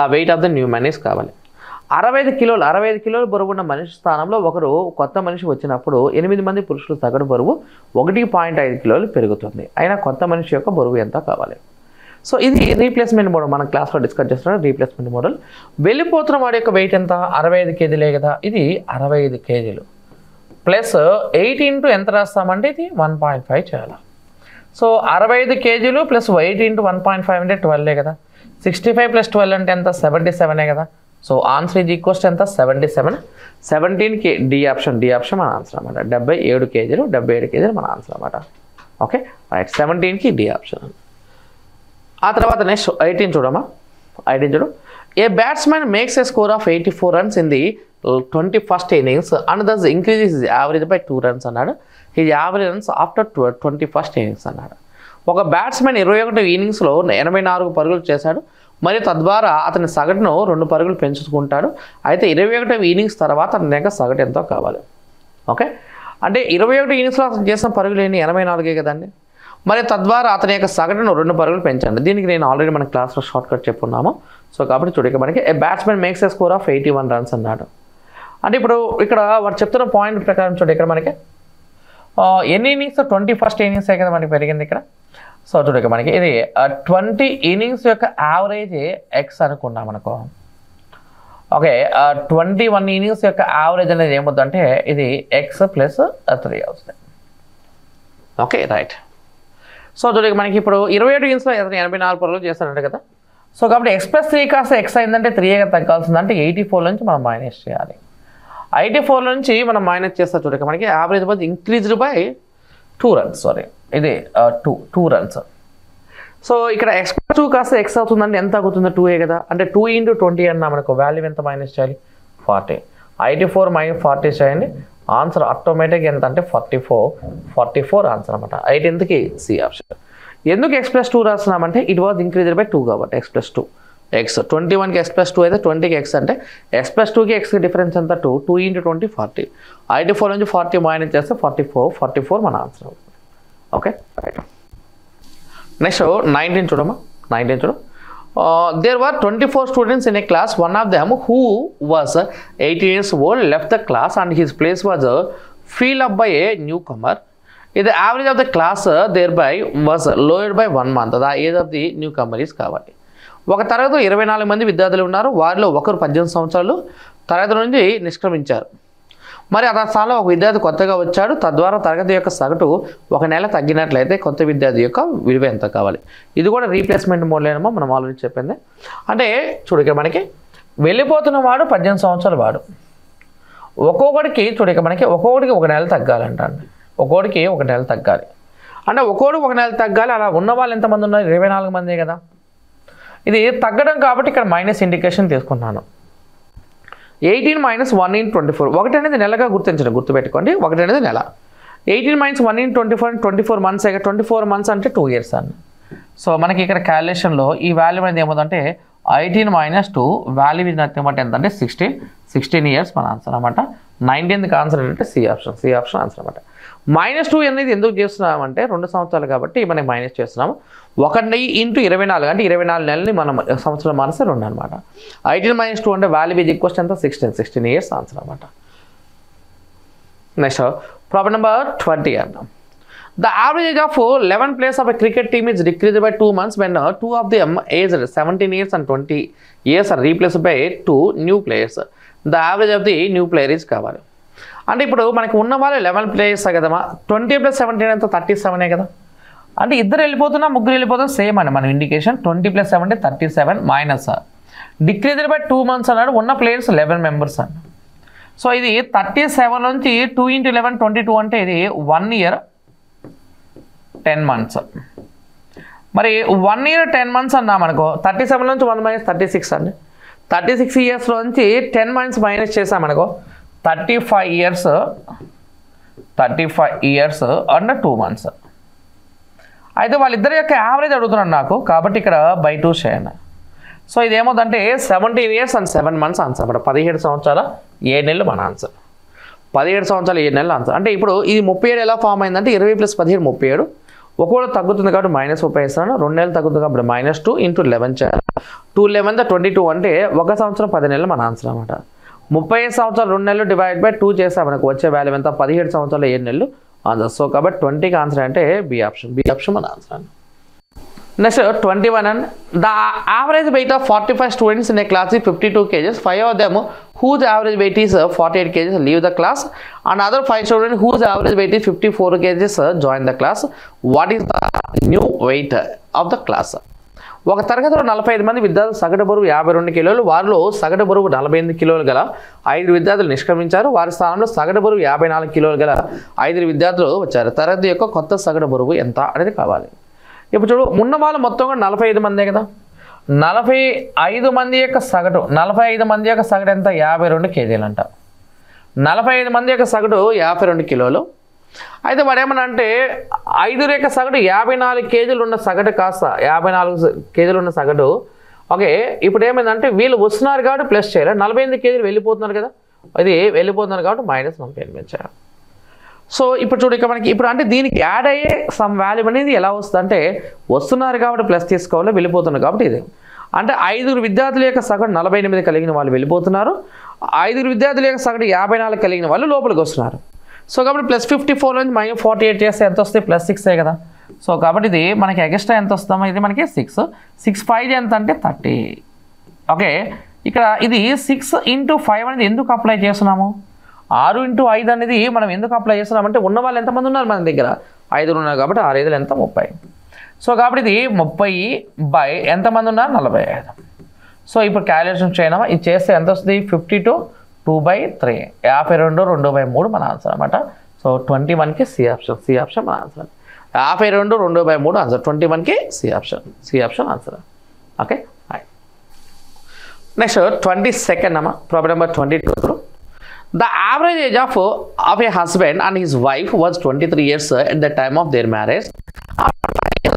the weight of the new man is కావాలి అరవై ఐదు కిలోలు అరవై ఐదు కిలోలు బరువు ఉన్న మనిషి స్థానంలో ఒకరు కొత్త మనిషి వచ్చినప్పుడు ఎనిమిది మంది పురుషుల సగటు బరువు ఒకటి పాయింట్ ఐదు కిలోలు పెరుగుతుంది అయినా కొత్త మనిషి యొక్క బరువు ఎంత కావాలి సో ఇది రీప్లేస్మెంట్ మోడల్ మనం క్లాస్లో డిస్కస్ చేస్తున్నాం రీప్లేస్మెంట్ మోడల్ వెళ్ళిపోతున్న వాడి యొక్క వెయిట్ ఎంత అరవై ఐదు కేజీలే కదా ఇది అరవై ఐదు కేజీలు ప్లస్ ఎయిట్ ఇంటూ ఎంత రాస్తామంటే ఇది వన్ పాయింట్ ఫైవ్ చేయాలి సో అరవై ఐదు కేజీలు plus eight into one point five అంటే ట్వెల్వే కదా సిక్స్టీ ఫైవ్ ప్లస్ ట్వెల్వ్ అంటే ఎంత సెవెంటీ సెవెనే కదా సో ఆన్సర్ ఇది ఈక్వస్ట్ ఎంత సెవెంటీ సెవెన్ సెవెంటీన్ కే డి ఆప్షన్ డి ఆప్షన్ మన ఆన్సర్ అనమాట డెబ్బై ఏడు కేజీలు డెబ్బై ఏడు కేజీలు మన ఆన్సర్ అనమాట ఓకే రైట్ సెవెంటీన్కి డి ఆప్షన్ ఆ తర్వాత నెక్స్ట్ ఎయిటీన్ చూడమ్మా ఎయిటీన్ చూడు a batsmen makes a score of eighty four runs in the twenty first innings and thus increases his average by two runs అన్నాడు is average runs after twenty first innings అన్నాడు ఒక బ్యాట్స్మెన్ ఇరవై ఒకటి ఇన్నింగ్స్లో ఎనభై నాలుగు పరుగులు చేశాడు మరియు తద్వారా అతని సగటును రెండు పరుగులు పెంచుకుంటాడు అయితే ఇరవై ఒకటవ ఇన్నింగ్స్ తర్వాత అతని సగటు ఎంతో కావాలి ఓకే అంటే ఇరవై ఒకటి ఇన్నింగ్స్లో అతను చేసిన పరుగులు ఎన్ని ఎనభై నాలుగే కదండి మరి తద్వారా అతని యొక్క సగటును రెండు పరుగులు పెంచండి దీనికి నేను ఆల్రెడీ మన క్లాస్లో షార్ట్ కట్ చెప్పున్నాము సో కాబట్టి చూడక మనకి a batsmen makes a score of eighty one runs అన్నాడు అంటే ఇప్పుడు ఇక్కడ వాడు చెప్తున్న పాయింట్ ప్రకారం చూడ ఇక్కడ మనకి ఎన్ని ఇన్నింగ్స్ ట్వంటీ ఫస్ట్ ఇన్నింగ్సే కదా మనకి పెరిగింది ఇక్కడ సో చూడక మనకి ఇది ట్వంటీ ఇన్నింగ్స్ యొక్క యావరేజ్ ఎక్స్ అనుకున్నాం అనుకో ఓకే ట్వంటీ వన్ ఇన్నింగ్స్ యొక్క యావరేజ్ అనేది ఏమవుతుందంటే ఇది ఎక్స్ ప్లస్ త్రీ అవుతుంది ఓకే రైట్ సో చూడక మనకి ఇప్పుడు ఇరవై ఏడు ఇన్స్లో అతను ఎనభై నాలుగు పొరలు చేస్తానంట కదా సో కాబట్టి ఎక్స్ప్రెస్ త్రీ కాస్త ఎక్స్ అయిందంటే ఏ తగ్గాల్సింది అంటే ఎయిటీ ఫోర్ నుంచి మనం మైనస్ చేయాలి ఎయిటీ ఫోర్ నుంచి మనం మైనస్ చేస్తే చూడక మనకి average by increased by two runs sorry ఇది టూ టూ రన్స్ సో ఇక్కడ ఎక్స్ప్రెస్ టూ కాస్త ఎక్స్ అవుతుందంటే ఎంత అవుతుందో టూ ఏ కదా అంటే టూ ఇంటూ ట్వంటీ అన్న మనకు వాల్యూ ఎంత మైనస్ చేయాలి forty eighty four minus forty చేయండి ఆన్సర్ ఆటోమేటిక్ ఎంత అంటే forty four forty four answer అనమాట ఎయిటీన్త్కి సి ఆప్షన్ ఎందుకు ఎక్స్ప్రెస్ టూ రాస్తున్నామంటే it was increased by two కాబట్టి ఎక్స్ప్రెస్ టూ ఎక్స్ ట్వంటీ వన్కి ప్లస్ టూ అయితే ట్వంటీకి ఎక్స్ అంటే ప్లస్ టూకి ఎక్స్కి డిఫరెన్స్ ఎంత two two into twenty forty eighty four నుంచి ఫార్టీ మైనస్ చేస్తే ఫార్టీ ఫోర్ ఫార్టీ ఫోర్ మన ఆన్సర్ అవుతుంది ఓకే రైట్ నెక్స్ట్ నైన్టీన్ చూడమ్మా నైన్టీన్ చూడమ్మా uh, there were 24 students in a class. One of them who was 18 years old left the class and his place was uh, filled up by a newcomer. The average of the class uh, thereby was lowered by one month. The age of the newcomer is covered. ఒక తరగతిలో ఇరవై నాలుగు మంది విద్యార్థులు ఉన్నారు వారిలో ఒకరు పద్దెనిమిది సంవత్సరాలు తరగతి నుండి నిష్క్రమించారు మరి అతని స్థానంలో ఒక విద్యార్థి కొత్తగా వచ్చాడు తద్వారా తరగతి యొక్క సగటు ఒక నెల తగ్గినట్లయితే కొత్త విద్యార్థి యొక్క విలువ ఎంత కావాలి ఇది కూడా రీప్లేస్మెంట్ మోడ్లేనేమో మనం ఆల్రెడీ చెప్పింది అంటే చూడక మనకి వెళ్ళిపోతున్న వాడు పద్దెనిమిది సంవత్సరాల వాడు ఒక్కొక్కడికి చూడక మనకి ఒక్కొక్కడికి ఒక నెల తగ్గాలంట అండి ఒక్కొక్కడికి ఒక నెల తగ్గాలి అంటే ఒక్కోడు ఒక నెల తగ్గాలి అలా ఉన్న వాళ్ళు ఎంతమంది ఉన్నారు ఇరవై నాలుగు మందే కదా ఇది తగ్గడం కాబట్టి ఇక్కడ మైనస్ ఇండికేషన్ తీసుకున్నాను eighteen minus one in twenty four ఒకటి అనేది నెలగా గుర్తించండి గుర్తుపెట్టుకోండి ఒకటి అనేది నెల eighteen minus one in twenty four twenty four months అయితే ట్వంటీ ఫోర్ మంత్స్ అంటే టూ ఇయర్స్ అండి సో మనకి ఇక్కడ క్యాలిక్యులేషన్లో ఈ వాల్యూ అనేది ఏమవుతుందంటే ఎయిటీన్ మైనస్ టూ వాల్యూ ఇది నచ్చేమంటే ఎంతంటే సిక్స్టీన్ సిక్స్టీన్ ఇయర్స్ మన ఆన్సర్ అనమాట నైన్టీన్త్కి ఆన్సర్ ఏంటంటే C option C option answer అనమాట మైనస్ టూ అనేది ఎందుకు చేస్తున్నాం అంటే రెండు సంవత్సరాలు కాబట్టి మనం మైనస్ చేస్తున్నాము ఒకటి ఇంటూ ఇరవై నాలుగు అంటే ఇరవై నాలుగు నెలలని మనం సంవత్సరం మనసే రెండు అనమాట ఐటీన్ మైనస్ టూ అంటే వాల్యూ ఈజ్ ఈక్వెస్ట్ ఎంత సిక్స్టీన్ సిక్స్టీన్ ఇయర్స్ ఆన్సర్ అనమాట నెక్స్ట్ ప్రాబ్లం నెంబర్ ట్వంటీ అన్నాం the average of eleven players of a cricket team is decrease by two months when two of the age seventeen years and twenty years are replace by two new players the average of the new player is కావాలి అంటే ఇప్పుడు మనకి ఉన్న వాళ్ళు లెవెన్ ప్లేయర్స్ కదమ్మా ట్వంటీ ప్లస్ సెవెంటీన్ అంతా థర్టీ సెవెనే కదా అంటే ఇద్దరు వెళ్ళిపోతున్నా ముగ్గురు వెళ్ళిపోతున్నా సేమ్ అని మనం ఇండికేషన్ ట్వంటీ ప్లస్ సెవెన్ అంటే thirty seven minus decreased by two months అన్నాడు ఉన్న ప్లేయర్స్ లెవెన్ మెంబర్స్ అండి సో ఇది థర్టీ సెవెన్ నుంచి two into eleven twenty two అంటే ఇది వన్ ఇయర్ టెన్ మంత్స్ మరి వన్ ఇయర్ టెన్ మంత్స్ అన్నా మనకు థర్టీ సెవెన్ నుంచి వన్ మైనస్ థర్టీ సిక్స్ అండి థర్టీ సిక్స్ నుంచి టెన్ మంత్స్ మైనస్ అనుకో thirty five years thirty five years and two months అయితే వాళ్ళిద్దరి యొక్క యావరేజ్ అడుగుతున్నాను నాకు కాబట్టి ఇక్కడ బై టూ షేన్ సో ఇదేమవుతుందంటే seventeen years and seven months answer అనమాట పదిహేడు సంవత్సరాల ఏడు నెలలు మన ఆన్సర్ పదిహేడు సంవత్సరాలు ఏడు నెలలు ఆన్సర్ అంటే ఇప్పుడు ఇది ముప్పై ఏడు ఎలా ఫామ్ అయిందంటే ఇరవై ప్లస్ పదిహేడు ముప్పై ఏడు ఒకవేళ తగ్గుతుంది కాబట్టి మైనస్ ముప్పై ఇస్తాను రెండు నెలలు తగ్గుతుంది కాబట్టి మైనస్ టూ ఇంటూ లెవెన్ చేయాలి two eleven the twenty two అంటే ఒక సంవత్సరం పది నెలలు మన ఆన్సర్ అనమాట ముప్పై ఐదు సంవత్సరాలు రెండు నెలలు డివైడ్ బై టూ చేస్తే మనకు వచ్చే వాల్యూ ఎంత పదిహేడు సంవత్సరాలు ఏడు నెలలు ఆన్సర్ సో కాబట్టి ట్వంటీకి ఆన్సర్ అంటే బి ఆప్షన్ బి ఆప్షన్ మన answer next twenty one and the average weight of forty five students in a class fifty two kgs five of them whose average weight is forty eight kgs leave the class and other five student whose average weight is fifty four kgs join the class what is the new weight of the class ఒక తరగతిలో నలభై ఐదు మంది విద్యార్థులు సగటు బరువు యాభై రెండు కిలోలు వారిలో సగటు బరువు నలభై ఎనిమిది కిలోలు గల ఐదు విద్యార్థులు నిష్క్రమించారు వారి స్థానంలో సగటు బరువు యాభై నాలుగు కిలోలు గల ఐదు విద్యార్థులు వచ్చారు తరగతి యొక్క కొత్త సగటు బరువు ఎంత అనేది కావాలి ఇప్పుడు చూడు ఉన్న వాళ్ళు మొత్తం కూడా నలభై ఐదు మందే కదా నలభై ఐదు మంది యొక్క సగటు నలభై ఐదు మంది యొక్క సగటు ఎంత యాభై రెండు కేజీలు అంట నలభై ఐదు మంది యొక్క సగటు యాభై రెండు కిలోలు అయితే వాడేమన్నా అంటే ఐదు రేఖ సగటు యాభై నాలుగు కేజీలు ఉన్న సగటు కాస్త యాభై నాలుగు కేజీలు ఉన్న సగటు ఓకే ఇప్పుడు ఏమైందంటే వీళ్ళు వస్తున్నారు కాబట్టి ప్లస్ చేయాలి నలభై ఎనిమిది కేజీలు వెళ్ళిపోతున్నారు కదా అది వెళ్ళిపోతున్నారు కాబట్టి మైనస్ నలభై ఎనిమిది సో ఇప్పుడు చూడు ఇక మనకి ఇప్పుడు అంటే దీనికి యాడ్ అయ్యే సమ్ వాల్యూ అనేది ఎలా వస్తుందంటే వస్తున్నారు కాబట్టి ప్లస్ తీసుకోవాలి వెళ్ళిపోతున్నారు కాబట్టి ఇది అంటే ఐదుగురు విద్యార్థుల యొక్క సగటు నలభై కలిగిన వాళ్ళు వెళ్ళిపోతున్నారు ఐదుగురు విద్యార్థుల యొక్క సగటు యాభై కలిగిన వాళ్ళు లోపలికి వస్తున్నారు సో కాబట్టి ప్లస్ ఫిఫ్టీ ఫోర్ నుంచి మైనస్ ఫార్టీ ఎయిట్ చేస్తే ఎంత వస్తుంది ప్లస్ సిక్సే కదా సో కాబట్టి ఇది మనకి ఎగస్ట్రా ఎంత వస్తుందో ఇది మనకి సిక్స్ సిక్స్ ఫైవ్ ఎంత అంటే థర్టీ ఓకే ఇక్కడ ఇది సిక్స్ ఇంటూ ఫైవ్ అనేది ఎందుకు అప్లై చేస్తున్నాము ఆరు ఇంటూ ఐదు అనేది మనం ఎందుకు అప్లై చేస్తున్నామంటే ఉన్న వాళ్ళు ఎంతమంది ఉన్నారు మన దగ్గర ఐదులు ఉన్నారు కాబట్టి ఆరు ఐదులు ఎంత ముప్పై సో కాబట్టి ఇది ముప్పై బై ఎంతమంది ఉన్నారు నలభై ఐదు సో ఇప్పుడు క్యాలిక్యులేషన్ చేయడం ఇది చేస్తే ఎంత వస్తుంది fifty two two by three యాభై రెండు రెండు బై మూడు మన ఆన్సర్ అనమాట సో ట్వంటీ వన్కి సి ఆప్షన్ సి ఆప్షన్ మన ఆన్సర్ యాభై రెండు రెండు బై మూడు ఆన్సర్ ట్వంటీ వన్కి C option C option answer okay next twenty second అమ్మ problem number twenty two the average age of of a husband and his wife was twenty three years at the time of their marriage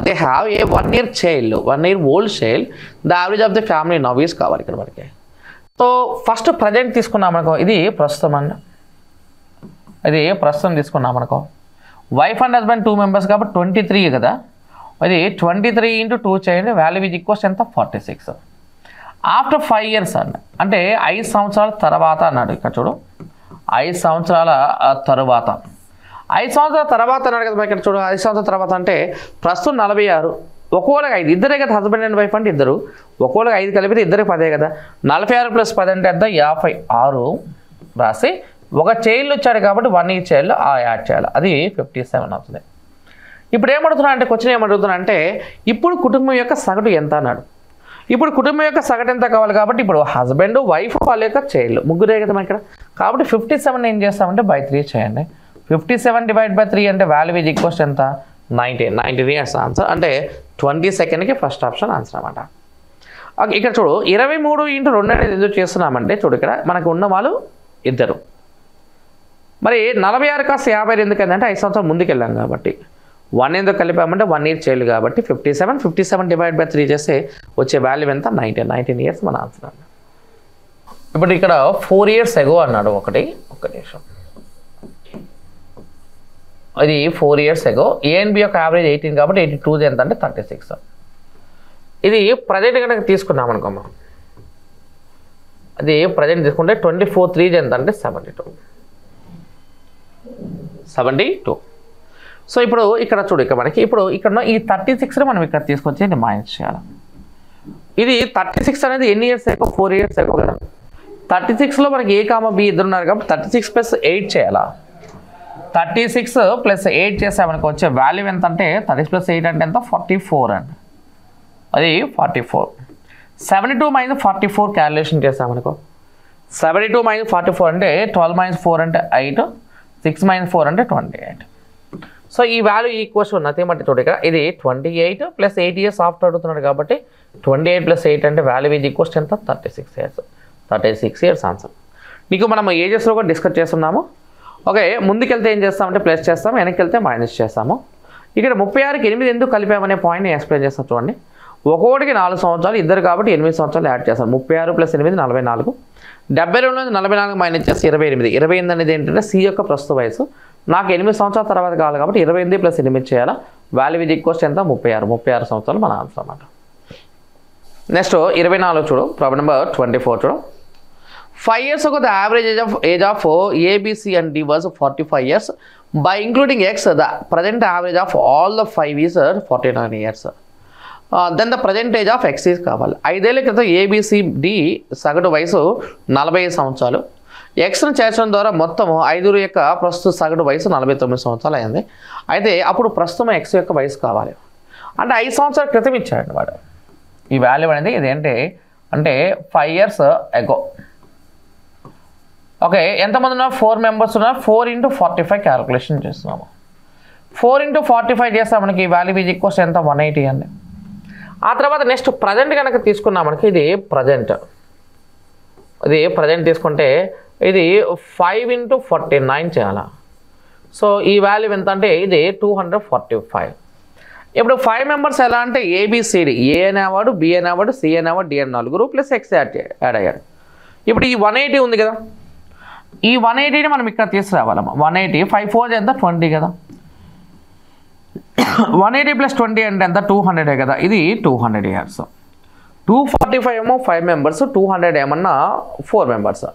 they have a one year child one year old child the average of the family now కావాలి ఇక్కడ మనకి సో ఫస్ట్ ప్రజెంట్ తీసుకున్నాం అనుకో ఇది ప్రస్తుతం అండి ఇది ప్రస్తుతం తీసుకున్నాం అనుకో wife and husband two members కాబట్టి ట్వంటీ త్రీ కదా అది ట్వంటీ త్రీ ఇంటూ టూ చేయండి వాల్యూ ఇది ఈక్వల్స్ ఎంత forty six after five years అండి అంటే ఐదు సంవత్సరాల తర్వాత అన్నాడు ఇక్కడ చూడు ఐదు సంవత్సరాల తరువాత ఐదు సంవత్సరాల తర్వాత అన్నాడు కదా ఇక్కడ చూడు ఐదు సంవత్సరాల తర్వాత అంటే ప్రస్తుతం నలభై ఆరు ఒకవేళ ఐదు ఇద్దరే కదా హస్బెండ్ అండ్ వైఫ్ అంటే ఇద్దరు ఒకవేళ ఐదు కలిపితే ఇద్దరికి పదే కదా నలభై ఆరు ప్లస్ పది అంటే అర్థం యాభై ఆరు రాసి ఒక చైల్డ్ వచ్చాడు కాబట్టి వన్ ఈ చైల్డ్ ఆ యాడ్ చేయాలి అది ఫిఫ్టీ సెవెన్ అవుతుంది ఇప్పుడు ఏమడుతున్నా అంటే క్వశ్చన్ ఏమడుగుతున్నా అంటే ఇప్పుడు కుటుంబం యొక్క సగటు ఎంత అన్నాడు ఇప్పుడు కుటుంబం యొక్క సగటు ఎంత కావాలి కాబట్టి ఇప్పుడు హస్బెండ్ వైఫ్ వాళ్ళ యొక్క చైల్డ్ ముగ్గురే కదా ఇక్కడ కాబట్టి ఫిఫ్టీ సెవెన్ ఏం చేస్తామంటే బై త్రీ చేయండి fifty seven divide by three అంటే వాల్యూ ఈక్వల్స్ ఎంత నైంటీ నైన్టీన్ ఇయర్స్ ఆన్సర్ అంటే ట్వంటీ సెకండ్కి ఫస్ట్ ఆప్షన్ ఆన్సర్ అనమాట ఓకే ఇక్కడ చూడు ఇరవై మూడు ఇంటూ రెండు అనేది ఎందుకు చేస్తున్నామంటే చూడు ఇక్కడ మనకు ఉన్న వాళ్ళు ఇద్దరు మరి నలభై ఆరు కాస్త యాభై ఎందుకంటే ఐదు సంవత్సరం వెళ్ళాం కాబట్టి వన్ ఎందుకు కలిపామంటే వన్ ఇయర్ చేయలేదు కాబట్టి fifty seven fifty seven divide by three చేస్తే వచ్చే వాల్యూ ఎంత నైన్టీన్ నైన్టీన్ ఇయర్స్ మన ఆన్సర్ ఇప్పుడు ఇక్కడ ఫోర్ ఇయర్స్ ఎగో అన్నాడు ఒకటి ఒక్క నిమిషం ఇది ఫోర్ ఇయర్స్ ఎగో ఏఎన్బి యొక్క యావరేజ్ ఎయిటీన్ కాబట్టి ఎయిటీ టూ ఎంత అంటే థర్టీ సిక్స్ ఇది ప్రజెంట్ కనుక తీసుకున్నాం మనం అది ప్రజెంట్ తీసుకుంటే ట్వంటీ ఫోర్ త్రీ ఎంత అంటే seventy two seventy two so ఇప్పుడు ఇక్కడ చూడు ఇక్కడ మనకి ఇప్పుడు ఇక్కడ ఈ థర్టీ సిక్స్ని మనం ఇక్కడ తీసుకొచ్చి మైనస్ చేయాలి ఇది థర్టీ సిక్స్ అనేది ఎన్ని ఇయర్స్ ఎక్కువ ఫోర్ ఇయర్స్ ఎక్కువ కదా థర్టీ సిక్స్లో మనకి ఏ కామ బి ఇద్దరున్నారు కాబట్టి థర్టీ సిక్స్ ప్లస్ ఎయిట్ చేయాలా థర్టీ సిక్స్ ప్లస్ ఎయిట్ చేస్తే మనకు వచ్చే వాల్యూ ఎంత అంటే థర్టీ ప్లస్ ఎయిట్ అంటే ఎంత ఫార్టీ ఫోర్ అండి అది forty four seventy two minus forty four calculation చేసామనుకో seventy two minus forty four అంటే ట్వెల్వ్ మైనస్ ఫోర్ అంటే ఎయిట్ సిక్స్ మైనస్ ఫోర్ అంటే ట్వంటీ ఎయిట్ సో ఈ వాల్యూ ఈక్వల్స్ నథింగ్ మట్టి చూడ ఇక్కడ ఇది twenty eight plus eight years after అడుగుతున్నాడు కాబట్టి ట్వంటీ ఎయిట్ ప్లస్ ఎయిట్ అంటే వాల్యూ ఇది ఈక్వల్స్ ఎంత thirty six years thirty six years answer మీకు మనం ఏజెస్లో కూడా డిస్కస్ చేస్తున్నాము ఓకే ముందుకెళ్తే ఏం చేస్తామంటే ప్లస్ చేస్తాము వెనక్కితే మైనస్ చేస్తాము ఇక్కడ ముప్పై ఆరుకి ఎనిమిది ఎందుకు కలిపామనే పాయింట్ నేను ఎక్స్ప్లెయిన్ చేస్తాను చూడండి ఒక్కొక్కటికి నాలుగు సంవత్సరాలు ఇద్దరు కాబట్టి ఎనిమిది సంవత్సరాలు యాడ్ చేస్తాను ముప్పై ఆరు ప్లస్ ఎనిమిది నలభై నాలుగు డెబ్బై రెండు నుంచి నలభై నాలుగు మైనస్ చేస్తే ఇరవై ఎనిమిది ఇరవై ఎనిమిది అనేది ఏంటంటే సి యొక్క ప్రస్తుత వయసు నాకు ఎనిమిది సంవత్సరాల తర్వాత కావాలి కాబట్టి ఇరవై ఎనిమిది ప్లస్ ఎనిమిది చేయాలా వాల్యూ ఇది ఈక్వస్ట్ ఎంత ముప్పై ఆరు ముప్పై ఆరు సంవత్సరాలు మన ఆన్సర్ అన్నమాట నెక్స్ట్ ఇరవై నాలుగు చూడు ప్రాబ్లం నెంబర్ ట్వంటీ ఫోర్ చూడు ఫైవ్ ఇయర్స్ ఒక the age of age of A B C and B, C and D was 45 years. By including X, uh, the present average of all the five is 49 then the present age of excise కావాలి ఐదేళ్ల క్రితం డి సగటు వయసు నలభై సంవత్సరాలు ఎక్స్ను చేర్చడం ద్వారా మొత్తం ఐదుగురు యొక్క ప్రస్తుత సగటు వయసు నలభై తొమ్మిది సంవత్సరాలు అయింది అయితే అప్పుడు ప్రస్తుతం ఎక్స్ యొక్క వయసు కావాలి అంటే ఐదు సంవత్సరాల క్రితం ఇచ్చాడు వాడు ఈ వాల్యూ అనేది ఇదేంటి అంటే ఫైవ్ ఇయర్స్ ఎగో ఓకే ఎంతమంది ఉన్నారు ఫోర్ మెంబర్స్ ఉన్నారు four into forty five calculation చేస్తున్నాము ఫోర్ ఇంటూ ఫార్టీ ఫైవ్ చేస్తే మనకి వాల్యూ ఈజ్ ఈక్వల్స్ ఎంత వన్ ఎయిటీ అండి ఆ తర్వాత నెక్స్ట్ ప్రజెంట్ కనుక తీసుకున్నాం మనకి ఇది ప్రజెంట్ ఇది ప్రజెంట్ తీసుకుంటే ఇది ఫైవ్ ఇంటూ ఫార్టీ నైన్ చేయాలా సో ఈ వాల్యూ ఎంత అంటే ఇది టూ హండ్రెడ్ ఫార్టీ ఫైవ్ ఇప్పుడు ఫైవ్ మెంబర్స్ ఎలా అంటే ఏబిసిడి ఏ అనేవాడు బి అనేవాడు సి అనేవాడు డిఎన్ నాలుగు నలుగురు ప్లస్ ఎక్స్ యాడ్ యాడ్ అయ్యాడు ఇప్పుడు ఈ వన్ ఎయిటీ ఉంది కదా ఈ వన్ ఎయిటీని మనం ఇక్కడ తీసుకురావాలమ్మా వన్ ఎయిటీ ఫైవ్ ఫోర్ ఎంత ట్వంటీ కదా వన్ ఎయిటీ ప్లస్ ట్వంటీ అంటే ఎంత టూ హండ్రెడే కదా ఇది two hundred years two forty five ఏమో ఫైవ్ మెంబర్స్ టూ హండ్రెడ్ ఏమన్నా four members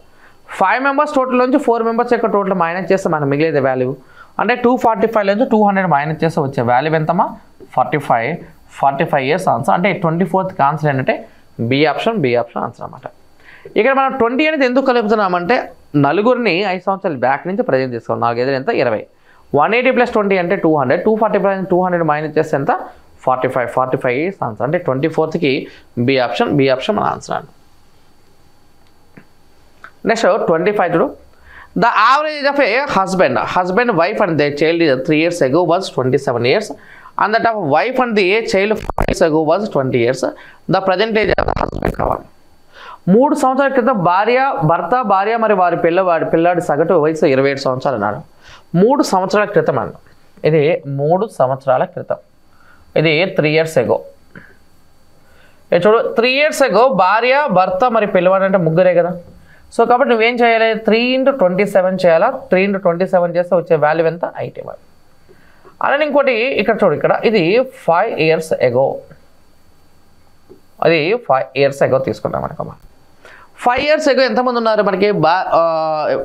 five members total నుంచి ఫోర్ మెంబర్స్ యొక్క టోటల్ మైనస్ చేస్తే మనకు మిగిలేదు వాల్యూ అంటే టూ ఫార్టీ ఫైవ్ నుంచి టూ హండ్రెడ్ మైనస్ చేస్తే వచ్చే వాల్యూ ఎంతమా forty five forty five years answer అంటే ట్వంటీ ఫోర్త్కి ఆన్సర్ ఏంటంటే B option B option answer అనమాట ఇక్కడ మనం ట్వంటీ అనేది ఎందుకు కలుపుతున్నామంటే నలుగురిని ఐదు సంవత్సరాలు బ్యాక్ నుంచి ప్రజెంట్ తీసుకోవాలి నాలుగు ఏదైనా ఎంత ఇరవై వన్ ఎయిటీ ప్లస్ ట్వంటీ అంటే two hundred two forty plus two hundred minus చేస్తే ఎంత forty five forty five years answer అంటే ట్వంటీ ఫోర్త్కి బి ఆప్షన్ బి ఆప్షన్ మన ఆన్సర్ అండి next twenty five to the average of a husband husband wife and they child three years ago was twenty seven years and that of wife and the a child five years ago was twenty years the present age of the husband కావాలి మూడు సంవత్సరాల క్రితం భార్య భర్త భార్య మరి వారి పిల్లవాడి పిల్లాడి సగటు వయసు ఇరవై ఏడు సంవత్సరాలు అన్నాడు మూడు సంవత్సరాల క్రితం అన్న ఇది మూడు సంవత్సరాల క్రితం ఇది త్రీ ఇయర్స్ ఎగో చూడు త్రీ ఇయర్స్ ఎగో భార్య భర్త మరి పిల్లవాడు అంటే ముగ్గురే కదా సో కాబట్టి నువ్వేం చేయాలి త్రీ ఇంటూ ట్వంటీ సెవెన్ చేయాలా త్రీ ఇంటూ ట్వంటీ సెవెన్ చేస్తే వచ్చే వాల్యూ ఎంత ఐటీ వన్ అలానే ఇంకోటి ఇక్కడ చూడు ఇక్కడ ఇది ఫైవ్ ఇయర్స్ ఎగో అది ఫైవ్ ఇయర్స్ ఎగో తీసుకున్నాం అనుకోమా ఫైవ్ ఇయర్స్ ఎక్కువ ఎంతమంది ఉన్నారు మనకి బా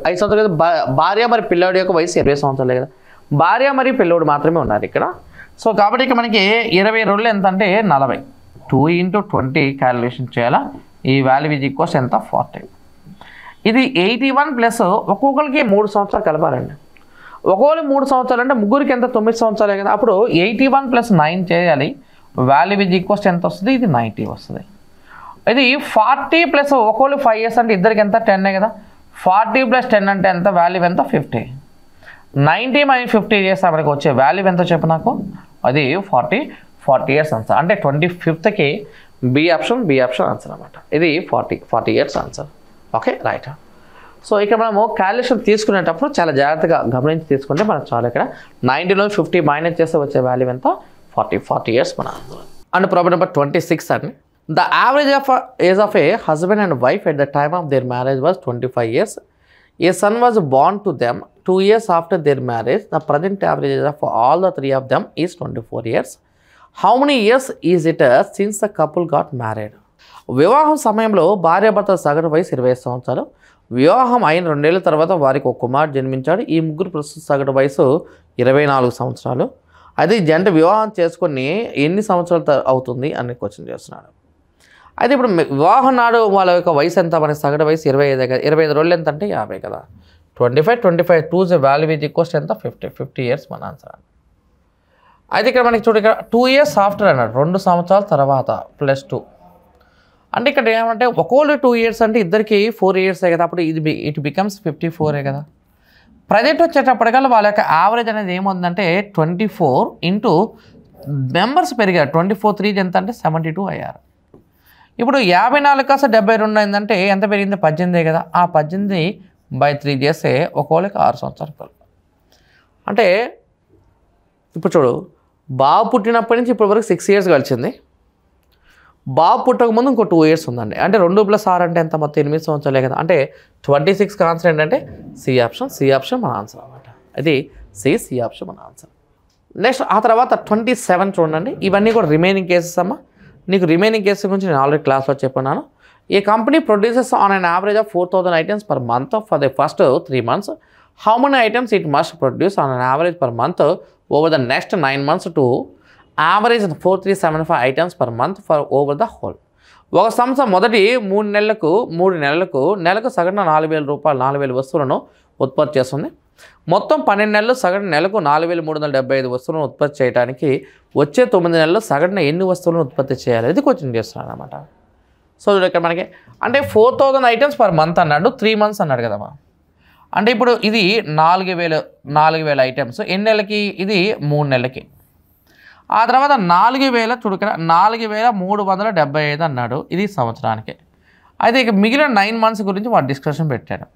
ఐదు సంవత్సరాలు కదా భార్య మరి పిల్లోడి యొక్క వయసు ఇరవై సంవత్సరాలే కదా భార్య మరి పిల్లోడు మాత్రమే ఉన్నారు ఇక్కడ సో కాబట్టి ఇక మనకి ఇరవై రోజులు ఎంత అంటే నలభై టూ ఇంటూ ట్వంటీ క్యాలిక్యులేషన్ చేయాలా ఈ వాల్యూ ఇది కోసం ఎంత ఫార్టీ ఇది ఎయిటీ వన్ ప్లస్ ఒక్కొక్కరికి మూడు సంవత్సరాలు కలపాలండి ఒక్కొక్కరు మూడు సంవత్సరాలు అంటే ముగ్గురికి ఎంత తొమ్మిది సంవత్సరాలే కదా అప్పుడు ఎయిటీ వన్ ప్లస్ నైన్ చేయాలి వాల్యూ ఇది కోసం ఎంత వస్తుంది ఇది నైంటీ వస్తుంది ఇది ఫార్టీ ప్లస్ ఒకళ్ళు ఫైవ్ ఇయర్స్ అంటే ఇద్దరికి ఎంత టెన్నే కదా ఫార్టీ ప్లస్ టెన్ అంటే ఎంత వాల్యూ ఎంత fifty ninety minus fifty years మనకి వచ్చే వాల్యూ ఎంతో చెప్పు నాకు అది ఫార్టీ ఫార్టీ ఇయర్స్ ఆన్సర్ అంటే ట్వంటీ ఫిఫ్త్కి B option B option answer అనమాట ఇది forty forty years answer okay right so ఇక్కడ మనము క్యాలిక్యులేషన్ తీసుకునేటప్పుడు చాలా జాగ్రత్తగా గమనించి తీసుకుంటే మనకు చాలా ఇక్కడ నైన్టీలో ఫిఫ్టీ మైనస్ చేస్తే వచ్చే వాల్యూ ఎంత ఫార్టీ ఫార్టీ ఇయర్స్ మన and problem number twenty six అండి the average of age of a husband and wife at the time of their marriage was twenty five years a son was born to them two years after their marriage the present average age of all the three of them is twenty four years how many years is it since the couple got married వివాహం సమయంలో భార్యాభర్త సగటు వయసు ఇరవై సంవత్సరాలు వివాహం అయిన రెండేళ్ల తర్వాత వారికి ఒక కుమారుడు జన్మించాడు ఈ ముగ్గురు ప్రస్తుత సగటు వయసు ఇరవై నాలుగు సంవత్సరాలు అయితే జంట వివాహం చేసుకొని ఎన్ని సంవత్సరాలు అవుతుంది అని క్వశ్చన్ చేస్తున్నాడు అయితే ఇప్పుడు వివాహం నాడు వాళ్ళ యొక్క వయసు ఎంత మన సగటు వయసు ఇరవై ఐదు కదా ఇరవై ఐదు రోజులు ఎంత అంటే యాభై కదా twenty five twenty five two value with ఈక్వస్ట్ ఎంత ఫిఫ్టీ ఫిఫ్టీ ఇయర్స్ మన ఆన్సర్ అయితే ఇక్కడ మనకి చూడ ఇక్కడ టూ ఇయర్స్ ఆఫ్టర్ అన్నాడు రెండు సంవత్సరాల తర్వాత ప్లస్ టూ అంటే ఇక్కడ ఏమంటే ఒక్కోళ్ళు టూ ఇయర్స్ అంటే ఇద్దరికి ఫోర్ ఇయర్సే కదా అప్పుడు ఇది ఇట్ బికమ్స్ ఫిఫ్టీ ఫోరే కదా ప్రజెంట్ వచ్చేటప్పటికల్లా వాళ్ళ యొక్క యావరేజ్ అనేది ఏముందంటే ట్వంటీ ఫోర్ ఇంటూ మెంబర్స్ పెరిగారు ట్వంటీ ఫోర్ త్రీ ఎంత అంటే సెవెంటీ టూ అయ్యారు ఇప్పుడు యాభై నాలుగు కాస్త డెబ్బై రెండు అయిందంటే ఎంత పెరిగింది పద్దెనిమిదే కదా ఆ పద్దెనిమిది బై త్రీ చేస్తే ఒకవేళకి ఆరు సంవత్సరాలు అంటే ఇప్పుడు చూడు బాబు పుట్టినప్పటి నుంచి ఇప్పటి వరకు సిక్స్ ఇయర్స్ గడిచింది బాబు పుట్టకముందు ఇంకో టూ ఇయర్స్ ఉందండి అంటే రెండు ప్లస్ ఆరు అంటే ఎంత మొత్తం ఎనిమిది సంవత్సరాలే కదా అంటే ట్వంటీ సిక్స్ ఆన్సర్ ఏంటంటే సి ఆప్షన్ సి ఆప్షన్ మన ఆన్సర్ అనమాట అది సి సి ఆప్షన్ మన ఆన్సర్ నెక్స్ట్ ఆ తర్వాత ట్వంటీ సెవెన్ చూడండి ఇవన్నీ కూడా రిమైనింగ్ కేసెస్ అమ్మా నీకు రిమైనింగ్ కేసు గురించి నేను ఆల్రెడీ క్లాస్లో చెప్పినాను a company produces on an average of four thousand items per month for the first three months how many items it must produce on an average per month over the next nine months to average four three seven five items per month for over the whole ఒక సంవత్సరం మొదటి మూడు నెలలకు మూడు నెలలకు నెలకు సగటున నాలుగు వేల రూపాయలు నాలుగు వేల వస్తువులను ఉత్పత్తి చేస్తుంది మొత్తం పన్నెండు నెలలు సగటు నెలకు నాలుగు వేల మూడు వందల డెబ్బై ఐదు వస్తువులను ఉత్పత్తి చేయడానికి వచ్చే తొమ్మిది నెలల్లో సగటున ఎన్ని వస్తువులను ఉత్పత్తి చేయాలి అది క్వశ్చన్ చేస్తున్నాను అనమాట సో ఇక్కడ మనకి అంటే four thousand items per month అన్నాడు త్రీ మంత్స్ అన్నాడు కదమ్మా అంటే ఇప్పుడు ఇది నాలుగు వేల నాలుగు వేల ఐటమ్స్ ఎన్ని నెలలకి ఇది మూడు నెలలకి ఆ తర్వాత నాలుగు వేల చుడుకర నాలుగు వేల మూడు వందల డెబ్బై ఐదు అన్నాడు ఇది సంవత్సరానికి అయితే ఇక మిగిలిన నైన్ మంత్స్ గురించి వాడు డిస్కషన్ పెట్టాడు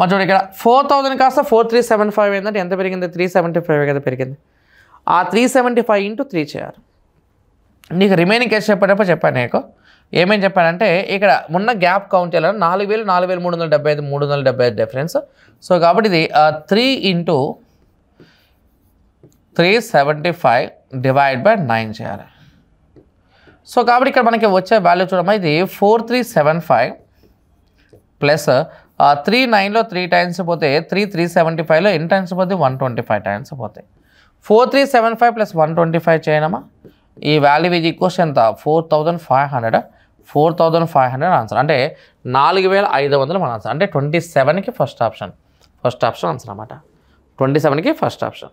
మా చూడండి ఇక్కడ ఫోర్ థౌజండ్ కాస్త ఫోర్ త్రీ సెవెన్ ఫైవ్ ఏంటంటే ఎంత పెరిగింది త్రీ సెవెంటీ ఫైవ్ కదా పెరిగింది ఆ three seventy five into three చేయాలి నీకు రిమైనింగ్ కేసు చెప్పేటప్పుడు చెప్పాను నీకు ఏమేమి చెప్పానంటే ఇక్కడ ఉన్న గ్యాప్ కౌంట్ చేయాలని నాలుగు వేలు నాలుగు వేలు మూడు వందల డెబ్బై ఐదు మూడు వందల డెబ్బై ఐదు డిఫరెన్స్ సో కాబట్టి ఇది three into three seventy five divide by nine చేయాలి సో కాబట్టి ఇక్కడ మనకి వచ్చే వాల్యూ చూడమ్మా ఇది four three seven five plus three నైన్లో త్రీ టైమ్స్ పోతే త్రీ త్రీ సెవెంటీ ఫైవ్లో ఎన్ని టైమ్స్ పోతే వన్ ట్వంటీ ఫైవ్ టైమ్స్ పోతాయి four three seven five plus one twenty five చేయనమా ఈ వాల్యూ ఇది ఈక్వల్స్ ఎంత four thousand five hundred four thousand five hundred answer అంటే నాలుగు వేల ఐదు వందలు మన ఆన్సర్ అంటే ట్వంటీ సెవెన్కి first option first option answer అనమాట ట్వంటీ సెవెన్కి ఫస్ట్ ఆప్షన్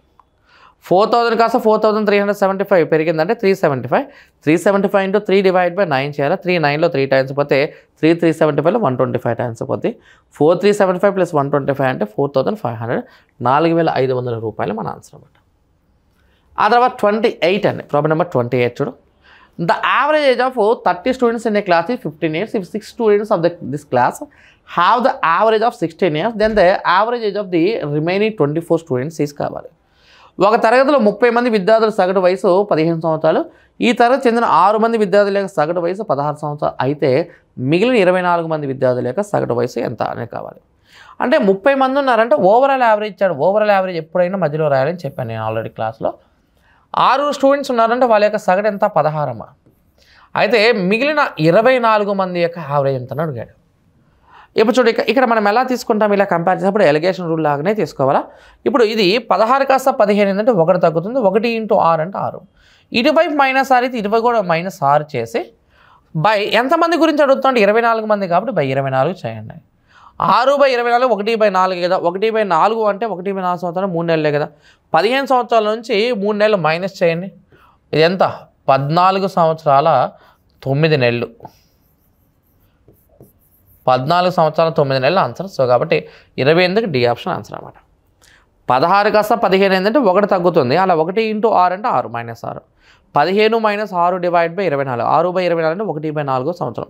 ఫోర్ థౌసండ్ కాస్త four thousand three hundred seventy five పెరిగిందంటే three seventy five three seventy five into three divide by nine చేయాలి త్రీ నైన్లో త్రీ టైమ్స్ పోతే త్రీ త్రీ సెవెంటీ ఫైవ్లో వన్ ట్వంటీ ఫైవ్ టైమ్స్ పోతే four three seventy five plus one twenty five అంటే ఫోర్ థౌసండ్ ఫైవ్ హండ్రెడ్ నాలుగు వేల ఐదు వందల రూపాయలు మన ఆన్సర్ అనమాట ఆ తర్వాత ట్వంటీ ఎయిట్ అండి ప్రాబ్లం నెంబర్ ట్వంటీ ఎయిట్ చూడు the average age of thirty students in a class fifteen years if six students of the this class have the average of sixteen years then the average age of the remaining twenty four students తీసుకోవాలి ఒక తరగతిలో ముప్పై మంది విద్యార్థుల సగటు వయసు పదిహేను సంవత్సరాలు ఈ తరగతి చెందిన ఆరు మంది విద్యార్థుల యొక్క సగటు వయసు పదహారు సంవత్సరాలు అయితే మిగిలిన ఇరవై నాలుగు మంది విద్యార్థుల యొక్క సగటు వయసు ఎంత అనేది కావాలి అంటే ముప్పై మంది ఉన్నారంటే ఓవరాల్ యావరేజ్ ఇచ్చాడు ఓవరాల్ యావరేజ్ ఎప్పుడైనా మధ్యలో రాయాలని చెప్పాను నేను ఆల్రెడీ క్లాస్లో ఆరు స్టూడెంట్స్ ఉన్నారంటే వాళ్ళ యొక్క సగటు ఎంత పదహారమ్మా అయితే మిగిలిన ఇరవై నాలుగు మంది యొక్క యావరేజ్ ఎంత అడిగాడు ఇప్పుడు చూడు ఇక్కడ మనం ఎలా తీసుకుంటాం ఇలా కంపేర్ చేసినప్పుడు ఎలిగేషన్ రూల్ లాగానే తీసుకోవాలా ఇప్పుడు ఇది పదహారు కాస్త పదిహేను ఏంటంటే ఒకటి తగ్గుతుంది ఒకటి ఇంటూ ఆరు అంటే ఆరు ఇటువై మైనస్ ఆరు అయితే ఇటువై కూడా మైనస్ ఆరు చేసి బై ఎంతమంది గురించి అడుగుతుంటే ఇరవై నాలుగు మంది కాబట్టి బై ఇరవై నాలుగు చేయండి ఆరు బై ఇరవై నాలుగు ఒకటి బై నాలుగు కదా ఒకటి బై నాలుగు అంటే ఒకటి బై నాలుగు సంవత్సరాలు మూడు నెలలే కదా పదిహేను సంవత్సరాల నుంచి మూడు నెలలు మైనస్ చేయండి ఇది ఎంత పద్నాలుగు సంవత్సరాల తొమ్మిది నెలలు పద్నాలుగు సంవత్సరాలు తొమ్మిది నెలలు ఆన్సర్ సో కాబట్టి ఇరవై ఎనిమిదికి డి ఆప్షన్ ఆన్సర్ అనమాట పదహారు కాస్త పదిహేను ఏంటంటే ఒకటి తగ్గుతుంది అలా ఒకటి ఇంటూ ఆరు అంటే ఆరు మైనస్ ఆరు పదిహేను మైనస్ ఆరు డివైడ్ బై ఇరవై నాలుగు ఆరు బై ఇరవై నాలుగు అంటే ఒకటి బై నాలుగో సంవత్సరం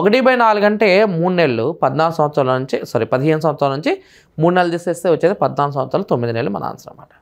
ఒకటి బై నాలుగు అంటే మూడు నెలలు పద్నాలుగు సంవత్సరాల నుంచి సారీ పదిహేను సంవత్సరాల నుంచి మూడు నెలలు తీసేస్తే వచ్చేది పద్నాలుగు సంవత్సరాలు తొమ్మిది నెలలు మన ఆన్సర్ అనమాట